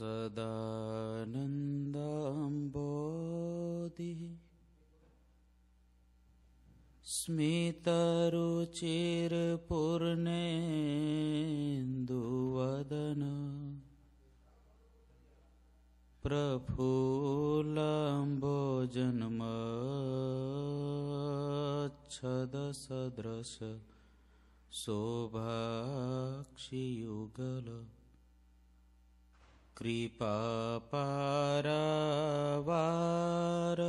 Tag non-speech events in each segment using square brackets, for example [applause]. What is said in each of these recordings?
सदानन्दम्बोधिः स्मितरुचिर्पूर्णेन्दुवदन प्रफुल्लाम्बोजन्मच्छदसदृश शोभाक्षियुगल कृपापारवार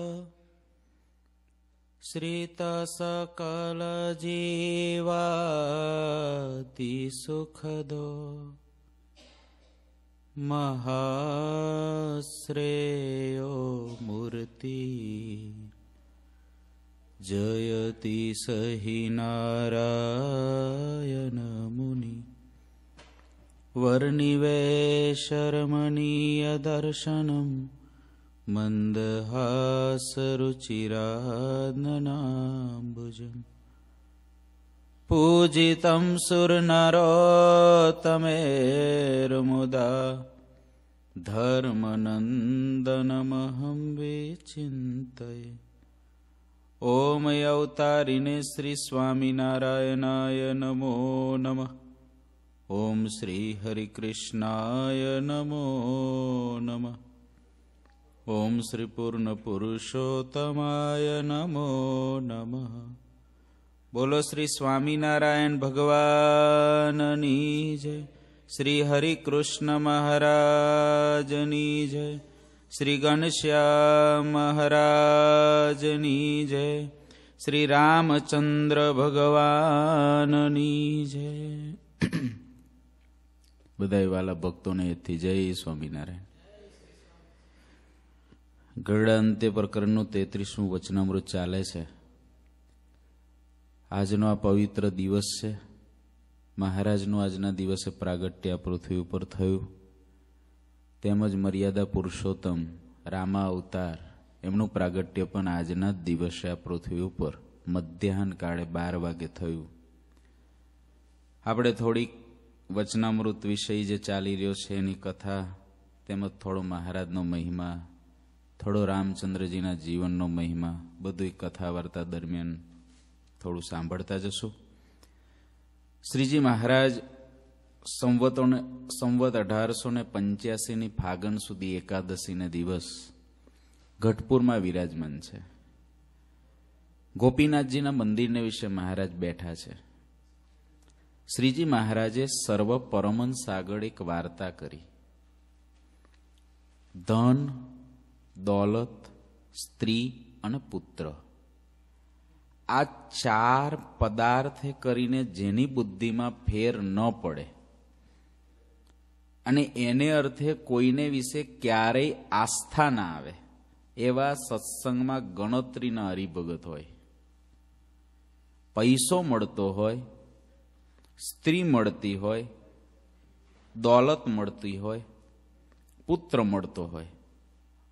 श्रितसकलजीवातिसुखदो महाश्रेयो मूर्ति जयति सहि नारायणमुनि वर्निवेशर्मणीयदर्शनं मन्दहासरुचिरानाम्बुजम् पूजितं सुरनरोतमेर्मुदा धर्मनन्दनमहं विचिन्तये ॐ अवतारिणे श्रीस्वामिनारायणाय नमो नमः ॐ श्रीहरिकृष्णाय नमो नमः ॐ श्रीपूर्णपुरुषोत्तमाय नमो नमः बोलो श्री स्वामिनारायण भगवान्नि जय महाराजनी जय श्रीगणश्यामाराजनि जय श्रीरामचन्द्र भगवान् जय [clears throat] બધા વાલા ભક્તોને એથી જય સ્વામિનારાયણ ગરડા અંતે પ્રકરણનું તેત્રીસમું વચનામૃત ચાલે છે આજનો આ પવિત્ર દિવસ છે મહારાજનું આજના દિવસે પ્રાગટ્ય પૃથ્વી ઉપર થયું તેમજ મર્યાદા પુરુષોત્તમ રામા અવતાર એમનું પ્રાગટ્ય પણ આજના જ દિવસે આ પૃથ્વી ઉપર મધ્યાહન કાળે બાર વાગે થયું આપણે થોડીક વચનામૃત વિષય જે ચાલી રહ્યો છે એની કથા તેમજ થોડો મહારાજનો મહિમા થોડો રામચંદ્રજીના જીવનનો મહિમા બધું કથા વાર્તા દરમિયાન થોડું સાંભળતા જશું શ્રીજી મહારાજ સંવતોને સંવત અઢારસો ને પંચ્યાસીની ફાગણ સુધી એકાદશીને દિવસ ઘટપુરમાં વિરાજમાન છે ગોપીનાથજીના મંદિરને વિશે મહારાજ બેઠા છે શ્રીજી મહારાજે સર્વ પરમન આગળ એક વાર્તા કરી ધન દોલત સ્ત્રી અને પુત્ર આ ચાર પદાર્થે કરીને જેની બુદ્ધિમાં ફેર ન પડે અને એને અર્થે કોઈને વિશે ક્યારેય આસ્થા ના આવે એવા સત્સંગમાં ગણતરીના હરિભગત હોય પૈસો મળતો હોય સ્ત્રી મળતી હોય દોલત મળતી હોય પુત્ર મળતો હોય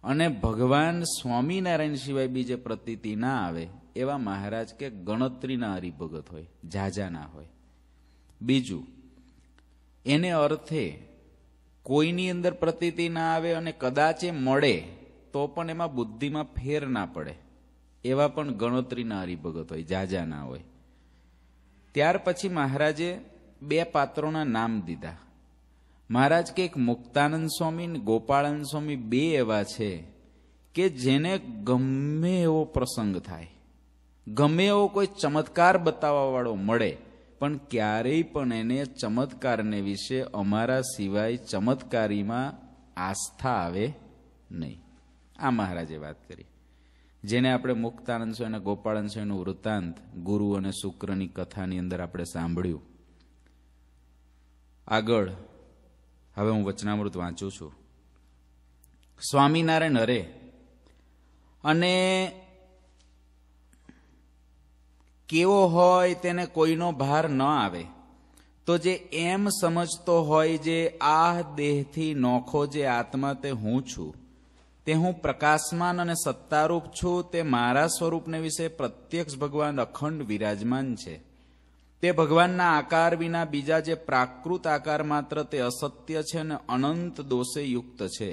અને ભગવાન સ્વામિનારાયણ સિવાય બીજે પ્રતીતિ ના આવે એવા મહારાજ કે ગણતરીના હરિભગત હોય ઝાઝાના હોય બીજું એને અર્થે કોઈની અંદર પ્રતીતિ ના આવે અને કદાચ એ મળે તો પણ એમાં બુદ્ધિમાં ફેર ના પડે એવા પણ ગણતરીના હરિભગત હોય જાજા ના હોય ત્યાર પછી મહારાજે બે પાત્રોના નામ દીધા મહારાજ કે એક મુક્તાનંદ સ્વામી ને ગોપાળાનંદ સ્વામી બે એવા છે કે જેને ગમે એવો પ્રસંગ થાય ગમે એવો કોઈ ચમત્કાર બતાવવાવાળો મળે પણ ક્યારેય પણ એને ચમત્કારને વિશે અમારા સિવાય ચમત્કારીમાં આસ્થા આવે નહીં આ મહારાજે વાત કરી જેને આપણે મુક્તાનંદ સ્વામી અને ગોપાળન સ્વામીનું વૃત્તાંત ગુરુ અને શુક્રની કથાની અંદર આપણે સાંભળ્યું આગળ હવે હું વચનામૃત વાંચું છું સ્વામિનારાયણ અરે અને કેવો હોય તેને કોઈનો ભાર ન આવે તો જે એમ સમજતો હોય જે આ દેહથી નોખો જે આત્મા તે હું છું તે હું પ્રકાશમાન અને સત્તારૂપ છું તે મારા સ્વરૂપને વિશે પ્રત્યક્ષ ભગવાન અખંડ વિરાજમાન છે તે ભગવાનના આકાર વિના બીજા જે પ્રાકૃત આકાર માત્ર તે અસત્ય છે અને અનંત દોષે યુક્ત છે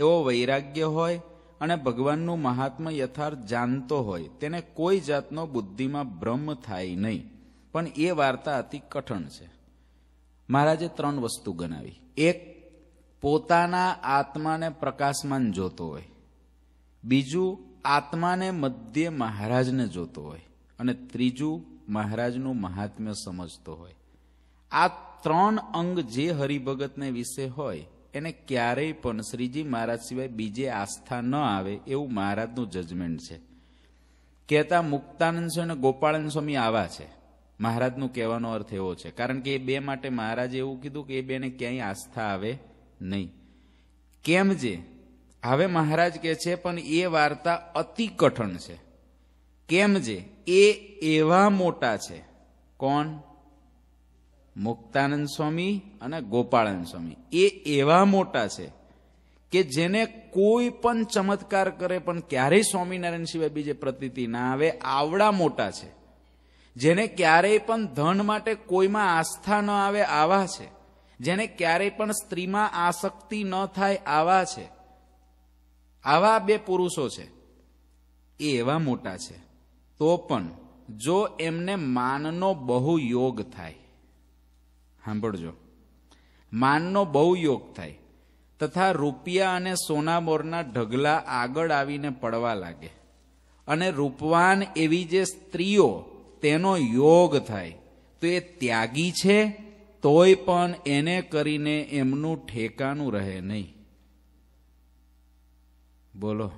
એવો વૈરાગ્ય હોય અને ભગવાનનું મહાત્મ્ય યથાર્થ જાણતો હોય તેને કોઈ જાતનો બુદ્ધિમાં ભ્રમ થાય નહીં પણ એ વાર્તા અતિ કઠણ છે મહારાજે ત્રણ વસ્તુ ગણાવી એક પોતાના આત્માને પ્રકાશમાન જોતો હોય બીજું આત્માને મધ્ય મહારાજને જોતો હોય અને ત્રીજું મહારાજનું મહાત્મ્ય સમજતો હોય આ ત્રણ અંગ જે હરિભગતને વિશે હોય એને ક્યારેય પણ શ્રીજી મહારાજ સિવાય બીજે આસ્થા ન આવે એવું મહારાજનું જજમેન્ટ છે કહેતા મુક્તાનંદ સ્વામી અને ગોપાળાનંદ સ્વામી આવા છે મહારાજનું કહેવાનો અર્થ એવો છે કારણ કે એ બે માટે મહારાજે એવું કીધું કે એ બેને ક્યાંય આસ્થા આવે નહીં કેમ જે હવે મહારાજ કહે છે પણ એ વાર્તા અતિ કઠણ છે કેમ જે એ એવા મોટા છે કોણ મુક્તાનંદ સ્વામી અને ગોપાળાનંદ સ્વામી એ એવા મોટા છે કે જેને કોઈ પણ ચમત્કાર કરે પણ ક્યારેય સ્વામિનારાયણ સિવાય બીજે પ્રતીતિ ના આવે આવડા મોટા છે જેને ક્યારેય પણ ધન માટે કોઈમાં આસ્થા ન આવે આવા છે જેને ક્યારેય પણ સ્ત્રીમાં આસક્તિ ન થાય આવા છે આવા બે પુરુષો છે એ એવા મોટા છે તો પણ જો એમને માનનો બહુ યોગ થાય સાંભળજો માનનો બહુ યોગ થાય તથા રૂપિયા અને સોનામોરના ઢગલા આગળ આવીને પડવા લાગે અને રૂપવાન એવી જે સ્ત્રીઓ તેનો યોગ થાય તો એ ત્યાગી છે તોય પણ એને કરીને એમનું ઠેકાનું રહે નહીં બોલો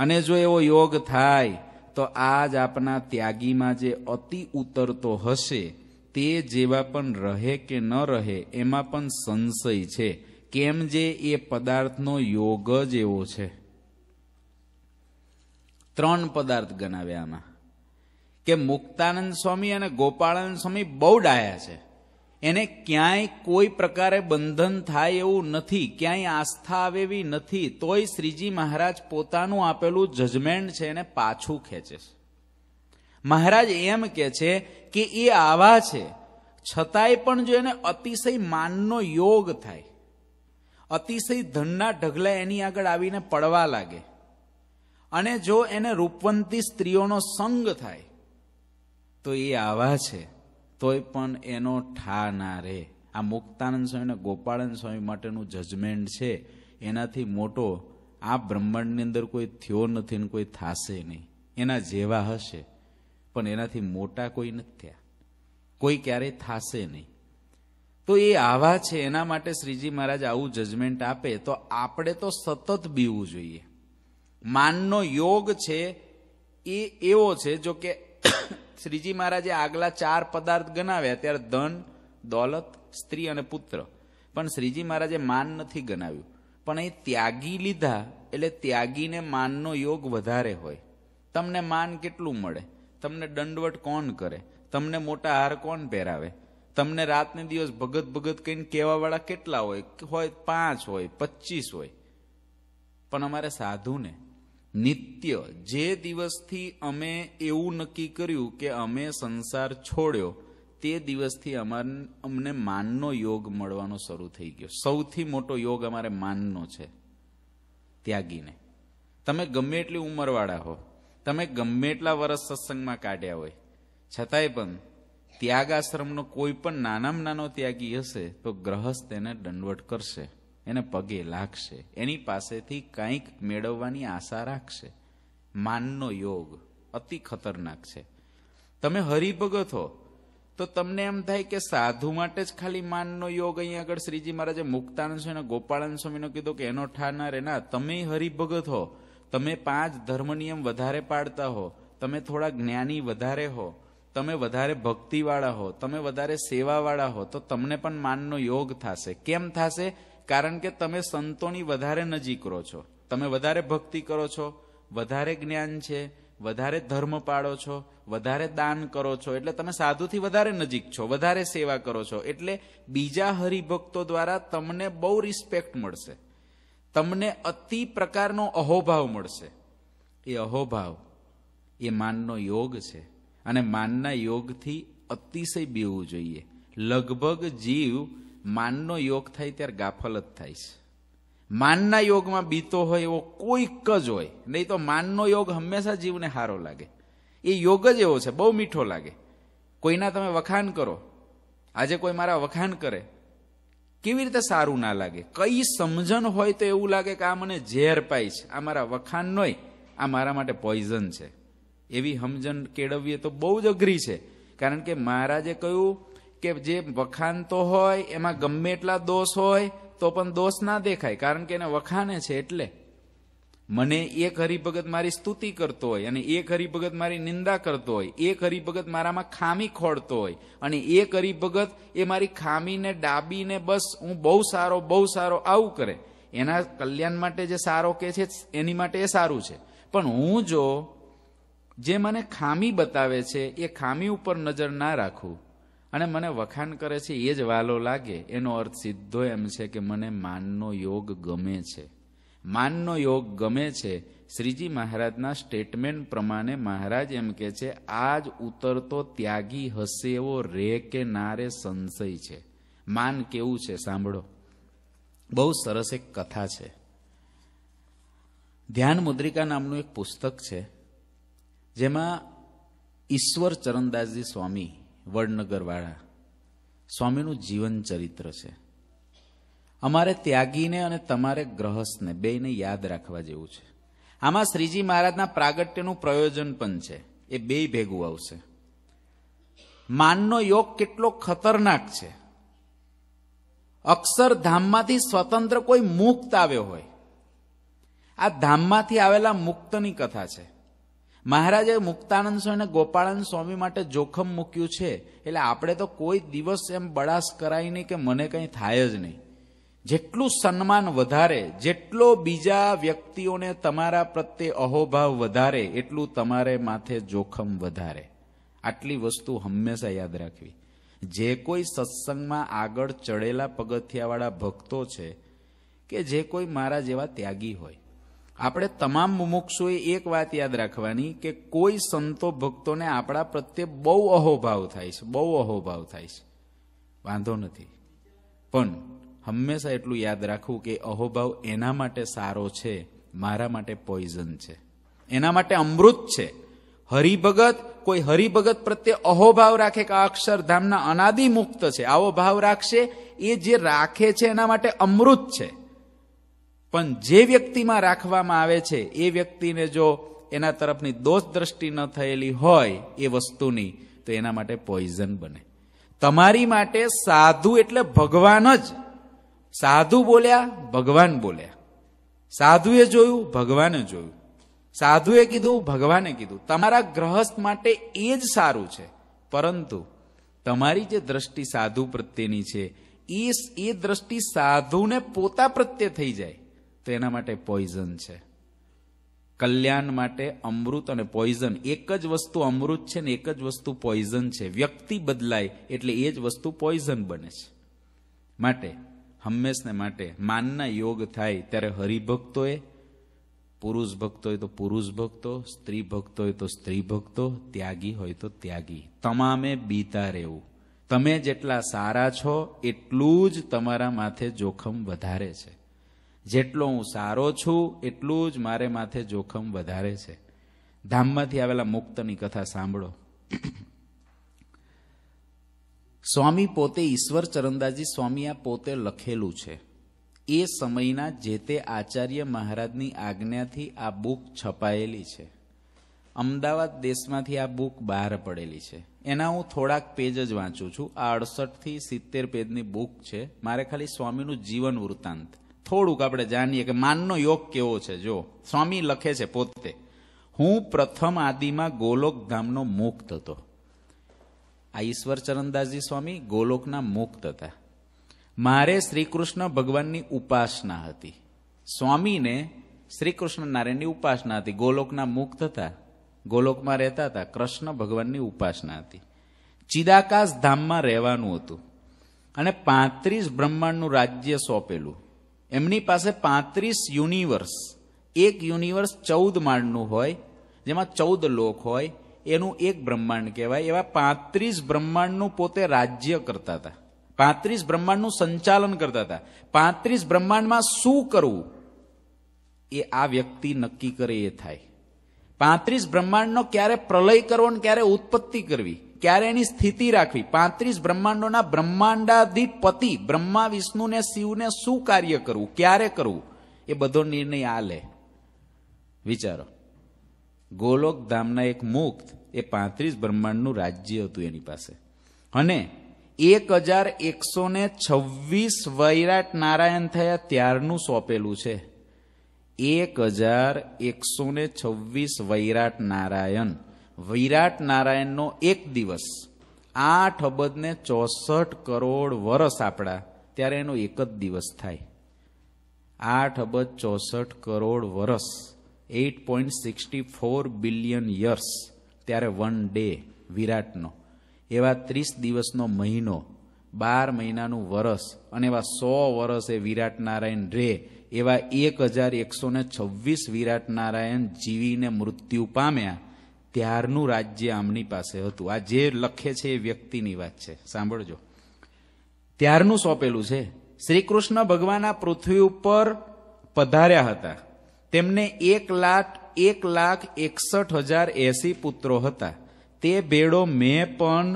અને જો એવો યોગ થાય તો આજ આપના ત્યાગીમાં જે અતિ ઉતરતો હશે તે જેવા પણ રહે કે ન રહે એમાં પણ સંશય છે કેમ જે એ પદાર્થનો યોગ જ એવો છે ત્રણ પદાર્થ ગણાવ્યા આમાં કે મુક્તાનંદ સ્વામી અને ગોપાળાનંદ સ્વામી બહુ ડાયા છે એને ક્યાંય કોઈ પ્રકારે બંધન થાય એવું નથી ક્યાંય આસ્થા આવે એવી નથી તોય શ્રીજી મહારાજ પોતાનું આપેલું જજમેન્ટ છે એને પાછું ખેંચે છે મહારાજ એમ કે છે કે એ આવા છે છતાંય પણ જો એને અતિશય માનનો યોગ થાય અતિશય ધનના ઢગલા એની આગળ આવીને પડવા લાગે અને જો એને રૂપવંતી સ્ત્રીઓનો સંગ થાય તો એ આવા છે તોય પણ એનો ઠા ના રહે આ મુક્તાનંદ સ્વામી અને ગોપાળાનંદ સ્વામી માટેનું જજમેન્ટ છે એનાથી મોટો આ બ્રહ્માંડની અંદર કોઈ થયો નથી ને કોઈ થાશે નહીં એના જેવા હશે પણ એનાથી મોટા કોઈ નથી થયા કોઈ ક્યારેય થાશે નહીં તો એ આવા છે એના માટે શ્રીજી મહારાજ આવું જજમેન્ટ આપે તો આપણે તો સતત બીવું જોઈએ માનનો યોગ છે એ એવો છે જો કે શ્રીજી મહારાજે આગલા ચાર પદાર્થ ગણાવ્યા ત્યારે ધન દોલત સ્ત્રી અને પુત્ર પણ શ્રીજી મહારાજે માન નથી ગણાવ્યું પણ એ ત્યાગી લીધા એટલે ત્યાગીને માનનો યોગ વધારે હોય તમને માન કેટલું મળે તમને દંડવટ કોણ કરે તમને મોટા હાર કોણ પહેરાવે તમને રાતને દિવસ ભગત ભગત કહીને કહેવાવાળા કેટલા હોય હોય પાંચ હોય પચીસ હોય પણ અમારે સાધુને નિત્ય જે દિવસથી અમે એવું નક્કી કર્યું કે અમે સંસાર છોડ્યો તે દિવસથી અમાર અમને માનનો યોગ મળવાનો શરૂ થઈ ગયો સૌથી મોટો યોગ અમારે માનનો છે ત્યાગીને તમે ગમે એટલી ઉંમરવાળા હો તમે ગમે એટલા વર્ષ સત્સંગમાં કાઢ્યા હોય છતાંય પણ ત્યાગ આશ્રમનો કોઈ પણ નાનામાં નાનો ત્યાગી હશે તો ગ્રહસ્થ તેને દંડવટ કરશે એને પગે લાગશે એની પાસેથી કંઈક મેળવવાની આશા રાખશે માનનો યોગ અતિ ખતરનાક છે તમે હરિભગત હો તો તમને એમ થાય કે સાધુ માટે જ ખાલી માનનો યોગ અહીંયા આગળ શ્રીજી મહારાજે મુક્તાનંદ સ્વામી ગોપાળાનંદ સ્વામીનો કીધો કે એનો ઠાનાર એના તમે હરિભગત હો તમે પાંચ ધર્મ નિયમ વધારે પાડતા હો તમે થોડા જ્ઞાની વધારે હો તમે વધારે ભક્તિવાળા હો તમે વધારે સેવાવાળા હો તો તમને પણ માનનો યોગ થશે કેમ થશે કારણ કે તમે સંતોની વધારે નજીક રહો છો તમે વધારે ભક્તિ કરો છો વધારે જ્ઞાન છે વધારે ધર્મ પાળો છો વધારે દાન કરો છો એટલે તમે સાધુથી વધારે નજીક છો વધારે સેવા કરો છો એટલે બીજા હરિભક્તો દ્વારા તમને બહુ રિસ્પેક્ટ મળશે તમને અતિ પ્રકારનો અહોભાવ મળશે એ અહોભાવ એ માનનો યોગ છે અને માનના યોગથી અતિશય બીવું જોઈએ લગભગ જીવ માનનો યોગ થાય ત્યારે ગાફલ જ થાય છે માનના યોગમાં બીતો હોય એવો કોઈક જ હોય નહીં તો માનનો યોગ હંમેશા જીવને સારો લાગે એ યોગ જ એવો છે બહુ મીઠો લાગે કોઈના તમે વખાણ કરો આજે કોઈ મારા વખાણ કરે કેવી રીતે સારું ના લાગે કઈ સમજણ હોય તો એવું લાગે કે આ મને ઝેર પાય છે આ મારા વખાણ નોય આ મારા માટે પોઈઝન છે એવી સમજણ કેળવીએ તો બહુ જ અઘરી છે કારણ કે મહારાજે કહ્યું કે જે વખાણતો હોય એમાં ગમે એટલા દોષ હોય તો પણ દોષ ના દેખાય કારણ કે એને વખાણે છે એટલે મને એક હરિભગત મારી સ્તુતિ કરતો હોય અને એક હરિભગત મારી નિંદા કરતો હોય એક હરિભગત મારામાં ખામી ખોડતો હોય અને એક હરિભગત એ મારી ખામીને ડાબીને બસ હું બહુ સારો બહુ સારો આવું કરે એના કલ્યાણ માટે જે સારો કે છે એની માટે એ સારું છે પણ હું જો જે મને ખામી બતાવે છે એ ખામી ઉપર નજર ના રાખું અને મને વખાણ કરે છે એ જ વાલો લાગે એનો અર્થ સીધો એમ છે કે મને માનનો યોગ ગમે છે માનનો યોગ ગમે છે શ્રીજી મહારાજના સ્ટેટમેન્ટ પ્રમાણે મહારાજ એમ કે છે આ જ ઉતરતો ત્યાગી હશે એવો રે કે ના રે સંશય છે માન કેવું છે સાંભળો બહુ સરસ એક કથા છે ધ્યાન મુદ્રિકા નામનું એક પુસ્તક છે જેમાં ઈશ્વર ચરણદાસજી સ્વામી વડનગરવાળા સ્વામીનું જીવન ચરિત્ર છે અમારે ત્યાગીને અને તમારે ગ્રહસ્થને બેને યાદ રાખવા જેવું છે આમાં શ્રીજી મહારાજના પ્રાગટ્યનું પ્રયોજન પણ છે એ બે ભેગું આવશે માનનો યોગ કેટલો ખતરનાક છે અક્ષરધામમાંથી સ્વતંત્ર કોઈ મુક્ત આવ્યો હોય આ ધામમાંથી આવેલા મુક્તની કથા છે મહારાજે મુક્તાનંદ સ્વામી અને ગોપાળાનંદ સ્વામી માટે જોખમ મૂક્યું છે એટલે આપણે તો કોઈ દિવસ એમ બળાસ કરાય નહીં કે મને કંઈ થાય જ નહીં જેટલું સન્માન વધારે જેટલો બીજા વ્યક્તિઓને તમારા પ્રત્યે અહોભાવ વધારે એટલું તમારે માથે જોખમ વધારે આટલી વસ્તુ હંમેશા યાદ રાખવી જે કોઈ સત્સંગમાં આગળ ચડેલા પગથિયાવાળા ભક્તો છે કે જે કોઈ મારા જેવા ત્યાગી હોય આપણે તમામ મુમુક્ષુએ એક વાત યાદ રાખવાની કે કોઈ સંતો ભક્તોને આપણા પ્રત્યે બહુ અહોભાવ થાય છે બહુ અહોભાવ થાય છે વાંધો નથી પણ હંમેશા એટલું યાદ રાખવું કે અહોભાવ એના માટે સારો છે મારા માટે પોઈઝન છે એના માટે અમૃત છે હરિભગત કોઈ હરિભગત પ્રત્યે અહોભાવ રાખે કે અક્ષરધામના અનાદિ મુક્ત છે આવો ભાવ રાખશે એ જે રાખે છે એના માટે અમૃત છે પણ જે વ્યક્તિમાં રાખવામાં આવે છે એ વ્યક્તિને જો એના તરફની દોષ દ્રષ્ટિ ન થયેલી હોય એ વસ્તુની તો એના માટે પોઈઝન બને તમારી માટે સાધુ એટલે ભગવાન જ સાધુ બોલ્યા ભગવાન બોલ્યા સાધુએ જોયું ભગવાને જોયું સાધુએ કીધું ભગવાને કીધું તમારા ગ્રહસ્થ માટે એ જ સારું છે પરંતુ તમારી જે દ્રષ્ટિ સાધુ પ્રત્યેની છે એ એ દ્રષ્ટિ સાધુને પોતા પ્રત્યે થઈ જાય તો એના માટે પોઈઝન છે કલ્યાણ માટે અમૃત અને પોઈઝન એક જ વસ્તુ અમૃત છે ને એક જ વસ્તુ પોઈઝન છે વ્યક્તિ બદલાય એટલે એ જ વસ્તુ પોઈઝન બને છે માટે હંમેશને માટે માનના યોગ થાય ત્યારે હરિભક્તોએ પુરુષ ભક્તો હોય તો પુરુષ ભક્તો સ્ત્રી ભક્ત હોય તો સ્ત્રી ભક્તો ત્યાગી હોય તો ત્યાગી તમામે બીતા રહેવું તમે જેટલા સારા છો એટલું જ તમારા માથે જોખમ વધારે છે જેટલો હું સારો છું એટલું જ મારે માથે જોખમ વધારે છે ધામમાંથી આવેલા મુક્તની કથા સાંભળો [clears throat] સ્વામી પોતે ઈશ્વર ચરંદાજી સ્વામી આ પોતે લખેલું છે એ સમયના જે તે આચાર્ય મહારાજની આજ્ઞાથી આ બુક છપાયેલી છે અમદાવાદ દેશમાંથી આ બુક બહાર પડેલી છે એના હું થોડાક પેજ જ વાંચું છું આ અડસઠથી સિત્તેર પેજની બુક છે મારે ખાલી સ્વામીનું જીવન વૃત્તાંત થોડુંક આપણે જાણીએ કે માનનો યોગ કેવો છે જો સ્વામી લખે છે પોતે હું પ્રથમ આદિમાં ગોલોક ધામનો મુક્ત હતો આ ઈશ્વર ચરણદાસજી સ્વામી ગોલોકના મુક્ત હતા મારે શ્રીકૃષ્ણ ભગવાનની ઉપાસના હતી સ્વામીને શ્રીકૃષ્ણ નારાયણની ઉપાસના હતી ગોલોકના મુક્ત હતા ગોલોકમાં રહેતા હતા કૃષ્ણ ભગવાનની ઉપાસના હતી ચિદાકાશ ધામમાં રહેવાનું હતું અને પાંત્રીસ બ્રહ્માંડનું રાજ્ય સોંપેલું એમની પાસે પાંત્રીસ યુનિવર્સ એક યુનિવર્સ ચૌદ માળનું હોય જેમાં ચૌદ લોક હોય એનું એક બ્રહ્માંડ કહેવાય એવા પાંત્રીસ બ્રહ્માંડનું પોતે રાજ્ય કરતા હતા પાંત્રીસ બ્રહ્માંડનું સંચાલન કરતા હતા પાંત્રીસ બ્રહ્માંડમાં શું કરવું એ આ વ્યક્તિ નક્કી કરે એ થાય પાંત્રીસ બ્રહ્માંડનો ક્યારે પ્રલય કરવો ને ક્યારે ઉત્પત્તિ કરવી ક્યારે એની સ્થિતિ રાખવી પાંત્રીસ બ્રહ્માંડોના બ્રહ્માંડાધિપતિ બ્રહ્મા વિષ્ણુને શિવને શું કાર્ય કરવું ક્યારે કરવું એ બધો નિર્ણય આ લે વિચારો ગોલોક ધામના એક મુક્ત એ પાંત્રીસ બ્રહ્માંડનું રાજ્ય હતું એની પાસે અને એક હજાર એકસો ને છવ્વીસ વૈરાટ નારાયણ થયા ત્યારનું સોંપેલું છે એક હજાર એકસો ને છવ્વીસ વૈરાટ નારાયણ વિરાટ નારાયણનો એક દિવસ આઠ અબજને ચોસઠ કરોડ વરસ આપણા ત્યારે એનો એક જ દિવસ થાય આઠ અબજ ચોસઠ કરોડ વરસ eight point sixty four billion years ત્યારે વન ડે વિરાટનો એવા ત્રીસ દિવસનો મહિનો બાર મહિનાનું વરસ અને એવા સો વરસ એ વિરાટ નારાયણ રે એવા એક હજાર એકસો ને છવ્વીસ વિરાટ નારાયણ જીવીને મૃત્યુ પામ્યા ત્યારનું રાજ્ય આમની પાસે હતું આ જે લખે છે એ વ્યક્તિની વાત છે સાંભળજો ત્યારનું સોંપેલું છે શ્રી કૃષ્ણ ભગવાન આ પૃથ્વી ઉપર પધાર્યા હતા તેમને એક લાખ એક લાખ એકસઠ હજાર એસી પુત્રો હતા તે ભેળો મેં પણ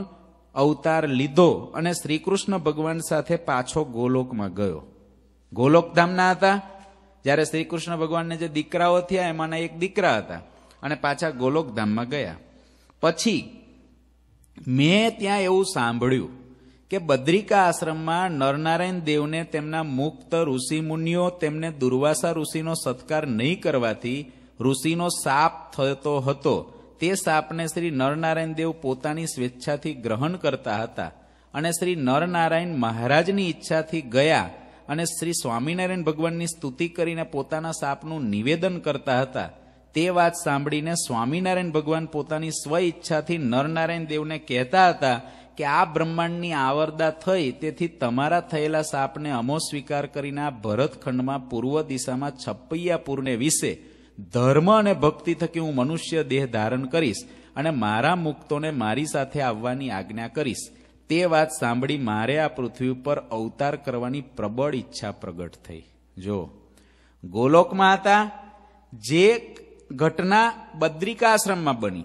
અવતાર લીધો અને શ્રીકૃષ્ણ ભગવાન સાથે પાછો ગોલોકમાં ગયો ગોલોકધામના હતા જ્યારે શ્રીકૃષ્ણ ભગવાનને જે દીકરાઓ થયા એમાંના એક દીકરા હતા અને પાછા ગોલોકધામમાં ગયા પછી મેં ત્યાં એવું સાંભળ્યું કે બદ્રિકા આશ્રમમાં નરનારાયણ દેવને તેમના મુક્ત ઋષિમુનિઓ તેમને દુર્વાસા ઋષિનો સત્કાર નહીં કરવાથી ઋષિનો સાપ થતો હતો તે સાપને શ્રી નરનારાયણ દેવ પોતાની સ્વેચ્છાથી ગ્રહણ કરતા હતા અને શ્રી નરનારાયણ મહારાજની ઈચ્છાથી ગયા અને શ્રી સ્વામિનારાયણ ભગવાનની સ્તુતિ કરીને પોતાના સાપનું નિવેદન કરતા હતા તે વાત સાંભળીને સ્વામિનારાયણ ભગવાન પોતાની સ્વઈચ્છાથી નરનારાયણ દેવને કહેતા હતા કે આ બ્રહ્માંડની આવરદા થઈ તેથી તમારા થયેલા સાપને અમો સ્વીકાર કરીને આ ભરતખંડમાં પૂર્વ દિશામાં છપૈયાપુરને વિશે ધર્મ અને ભક્તિ થકી હું મનુષ્ય દેહ ધારણ કરીશ અને મારા મુક્તોને મારી સાથે આવવાની આજ્ઞા કરીશ તે વાત સાંભળી મારે આ પૃથ્વી ઉપર અવતાર કરવાની પ્રબળ ઈચ્છા પ્રગટ થઈ જો ગોલોકમાં હતા જે ઘટના બદ્રિકાશ્રમમાં બની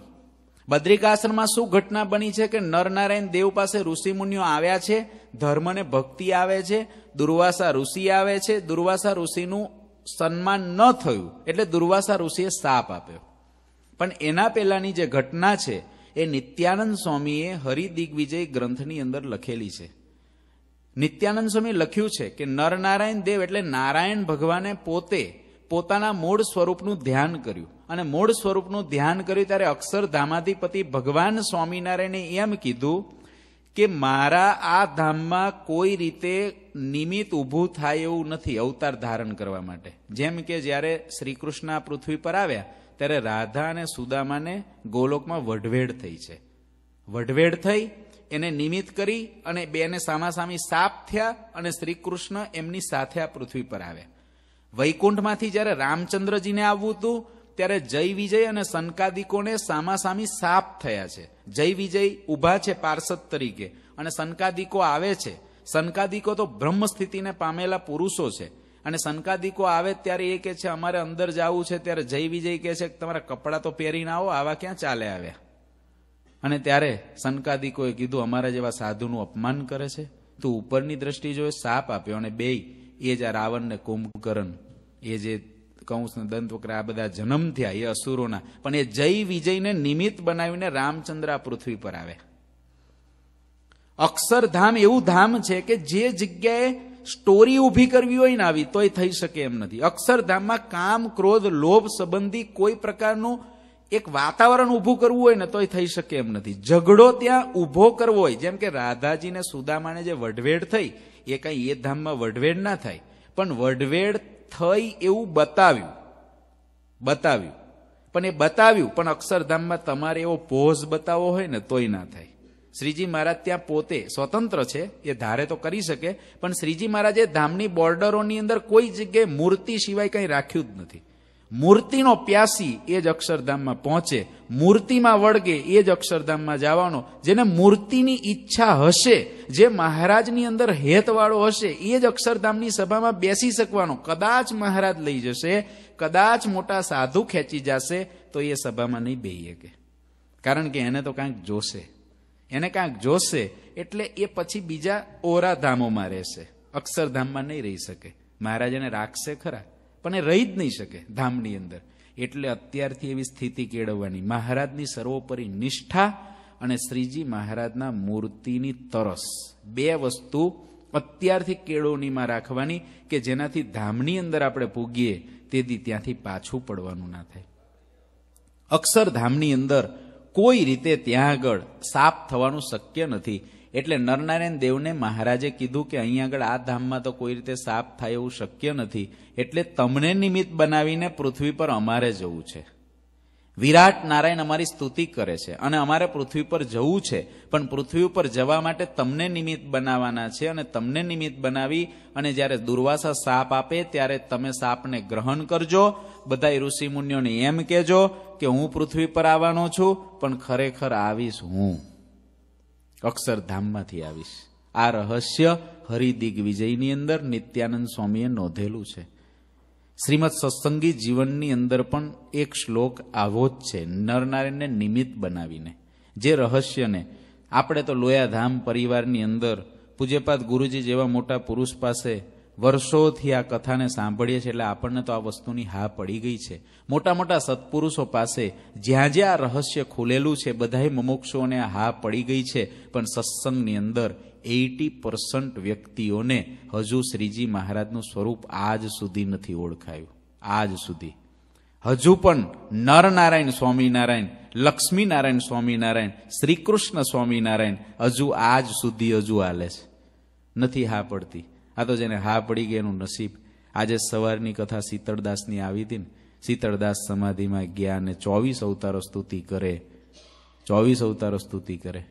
બદ્રિકાશ્રમમાં શું ઘટના બની છે કે નરનારાયણ દેવ પાસે ઋષિમુનિઓ આવ્યા છે ધર્મને ભક્તિ આવે છે દુર્વાસા ઋષિ આવે છે દુર્વાસા ઋષિનું સન્માન ન થયું એટલે દુર્વાસા ઋષિએ શાપ આપ્યો પણ એના પહેલાની જે ઘટના છે એ નિત્યાનંદ સ્વામીએ હરિદિગ્વિજય ગ્રંથની અંદર લખેલી છે નિત્યાનંદ સ્વામી લખ્યું છે કે નરનારાયણ દેવ એટલે નારાયણ ભગવાને પોતે પોતાના મૂળ સ્વરૂપનું ધ્યાન કર્યું અને મૂળ સ્વરૂપનું ધ્યાન કર્યું ત્યારે અક્ષરધામાધિપતિ ભગવાન સ્વામિનારાયણે એમ કીધું કે મારા આ ધામમાં કોઈ રીતે નિમિત્ત ઊભું થાય એવું નથી અવતાર ધારણ કરવા માટે જેમ કે જ્યારે શ્રીકૃષ્ણ આ પૃથ્વી પર આવ્યા ત્યારે રાધા અને સુદામાને ગોલોકમાં વઢવેડ થઈ છે વઢવેડ થઈ એને નિમિત્ત કરી અને બેને સામાસામી સાપ થયા અને શ્રીકૃષ્ણ એમની સાથે આ પૃથ્વી પર આવ્યા વૈકુંઠમાંથી જ્યારે રામચંદ્રજીને આવવું હતું ત્યારે જય વિજય અને સનકાદિકોને સામાસામી સાપ થયા છે જય વિજય ઊભા છે પાર્ષદ તરીકે અને સનકાદિકો આવે છે સનકાદિકો તો બ્રહ્મ સ્થિતિને પામેલા પુરુષો છે અને સનકાદિકો આવે ત્યારે એ કે છે અમારે અંદર જવું છે ત્યારે જય વિજય કે છે કે તમારા કપડાં તો પહેરીને આવો આવા ક્યાં ચાલે આવ્યા અને ત્યારે સનકાદિકોએ કીધું અમારા જેવા સાધુનું અપમાન કરે છે તું ઉપરની દ્રષ્ટિ જોઈ સાપ આપ્યો અને બેય એ જ આ રાવણ ને કુંભકર્ણ એ જે કંસ ને દંતવક્રા આ બધા જન્મ થયા એ અસુરોના પણ એ જય વિજયને નિમિત્ત બનાવીને રામચંદ્ર આ પૃથ્વી પર આવે અક્ષરધામ એવું ધામ છે કે જે જગ્યાએ સ્ટોરી ઊભી કરવી હોય ને આવી તોય થઈ શકે એમ નથી અક્ષરધામમાં કામ ક્રોધ લોભ સંબંધી કોઈ પ્રકારનું એક વાતાવરણ ઊભું કરવું હોય ને તોય થઈ શકે એમ નથી ઝઘડો ત્યાં ઊભો કરવો હોય જેમ કે રાધાજીને સુદામાને જે વઢવેડ થઈ એ કાંઈ એ ધામમાં વઢવેડ ના થાય પણ વઢવેડ થઈ એવું બતાવ્યું બતાવ્યું પણ એ બતાવ્યું પણ અક્ષરધામમાં તમારે એવો પોઝ બતાવવો હોય ને તોય ના થાય શ્રીજી મહારાજ ત્યાં પોતે સ્વતંત્ર છે એ ધારે તો કરી શકે પણ શ્રીજી મહારાજે ધામની બોર્ડરોની અંદર કોઈ જગ્યાએ મૂર્તિ સિવાય કંઈ રાખ્યું જ નથી મૂર્તિનો પ્યાસી એ જ અક્ષરધામમાં પહોંચે મૂર્તિમાં વળગે એ જ અક્ષરધામમાં જવાનો જેને મૂર્તિની ઈચ્છા હશે જે મહારાજની અંદર હેતવાળો હશે એ જ અક્ષરધામની સભામાં બેસી શકવાનો કદાચ મહારાજ લઈ જશે કદાચ મોટા સાધુ ખેંચી જશે તો એ સભામાં નહીં બેહીએ શકે કારણ કે એને તો કાંઈક જોશે એને કાંઈક જોશે એટલે એ પછી બીજા ઓરા ધામોમાં રહેશે અક્ષરધામમાં નહીં રહી શકે મહારાજ એને રાખશે ખરા પણ એ રહી જ નહીં શકે ધામની અંદર એટલે અત્યારથી એવી સ્થિતિ કેળવવાની મહારાજની સર્વોપરી નિષ્ઠા અને શ્રીજી મહારાજના મૂર્તિની તરસ બે વસ્તુ અત્યારથી કેળવણીમાં રાખવાની કે જેનાથી ધામની અંદર આપણે પૂગીએ તેથી ત્યાંથી પાછું પડવાનું ના થાય અક્ષરધામની અંદર કોઈ રીતે ત્યાં આગળ સાફ થવાનું શક્ય નથી એટલે નરનારાયણ દેવને મહારાજે કીધું કે અહીં આગળ આ ધામમાં તો કોઈ રીતે સાપ થાય એવું શક્ય નથી એટલે તમને નિમિત્ત બનાવીને પૃથ્વી પર અમારે જવું છે વિરાટ નારાયણ અમારી સ્તુતિ કરે છે અને અમારે પૃથ્વી પર જવું છે પણ પૃથ્વી ઉપર જવા માટે તમને નિમિત્ત બનાવવાના છે અને તમને નિમિત્ત બનાવી અને જ્યારે દુર્વાસા સાપ આપે ત્યારે તમે સાપને ગ્રહણ કરજો બધા ઋષિ મુનિઓને એમ કહેજો કે હું પૃથ્વી પર આવવાનો છું પણ ખરેખર આવીશ હું અક્ષરધામમાંથી આવીશ આ રહસ્ય હરિદિગ્વિજયની અંદર નિત્યાનંદ સ્વામીએ નોંધેલું છે શ્રીમદ સત્સંગી જીવનની અંદર પણ એક શ્લોક આવો જ છે નરનારાયણને નિમિત્ત બનાવીને જે રહસ્યને આપણે તો લોયાધામ પરિવારની અંદર પૂજ્યપાદ ગુરુજી જેવા મોટા પુરુષ પાસે વર્ષોથી આ કથાને સાંભળીએ છીએ એટલે આપણને તો આ વસ્તુની હા પડી ગઈ છે મોટા મોટા સત્પુરુષો પાસે જ્યાં જ્યાં આ રહસ્ય ખુલેલું છે બધાય મુમુક્ષુઓને હા પડી ગઈ છે પણ સત્સંગની અંદર એઇટી પર્સન્ટ વ્યક્તિઓને હજુ શ્રીજી મહારાજનું સ્વરૂપ આજ સુધી નથી ઓળખાયું આજ સુધી હજુ પણ નરનારાયણ સ્વામિનારાયણ લક્ષ્મીનારાયણ સ્વામિનારાયણ શ્રીકૃષ્ણ સ્વામિનારાયણ હજુ આજ સુધી હજુ હાલે છે નથી હા પડતી આ તો જેને હા પડી ગઈ એનું નસીબ આજે સવારની કથા શીતળદાસની આવી હતી ને શીતળદાસ સમાધિમાં ગયા અને ચોવીસ અવતારો સ્તુતિ કરે ચોવીસ અવતારો સ્તુતિ કરે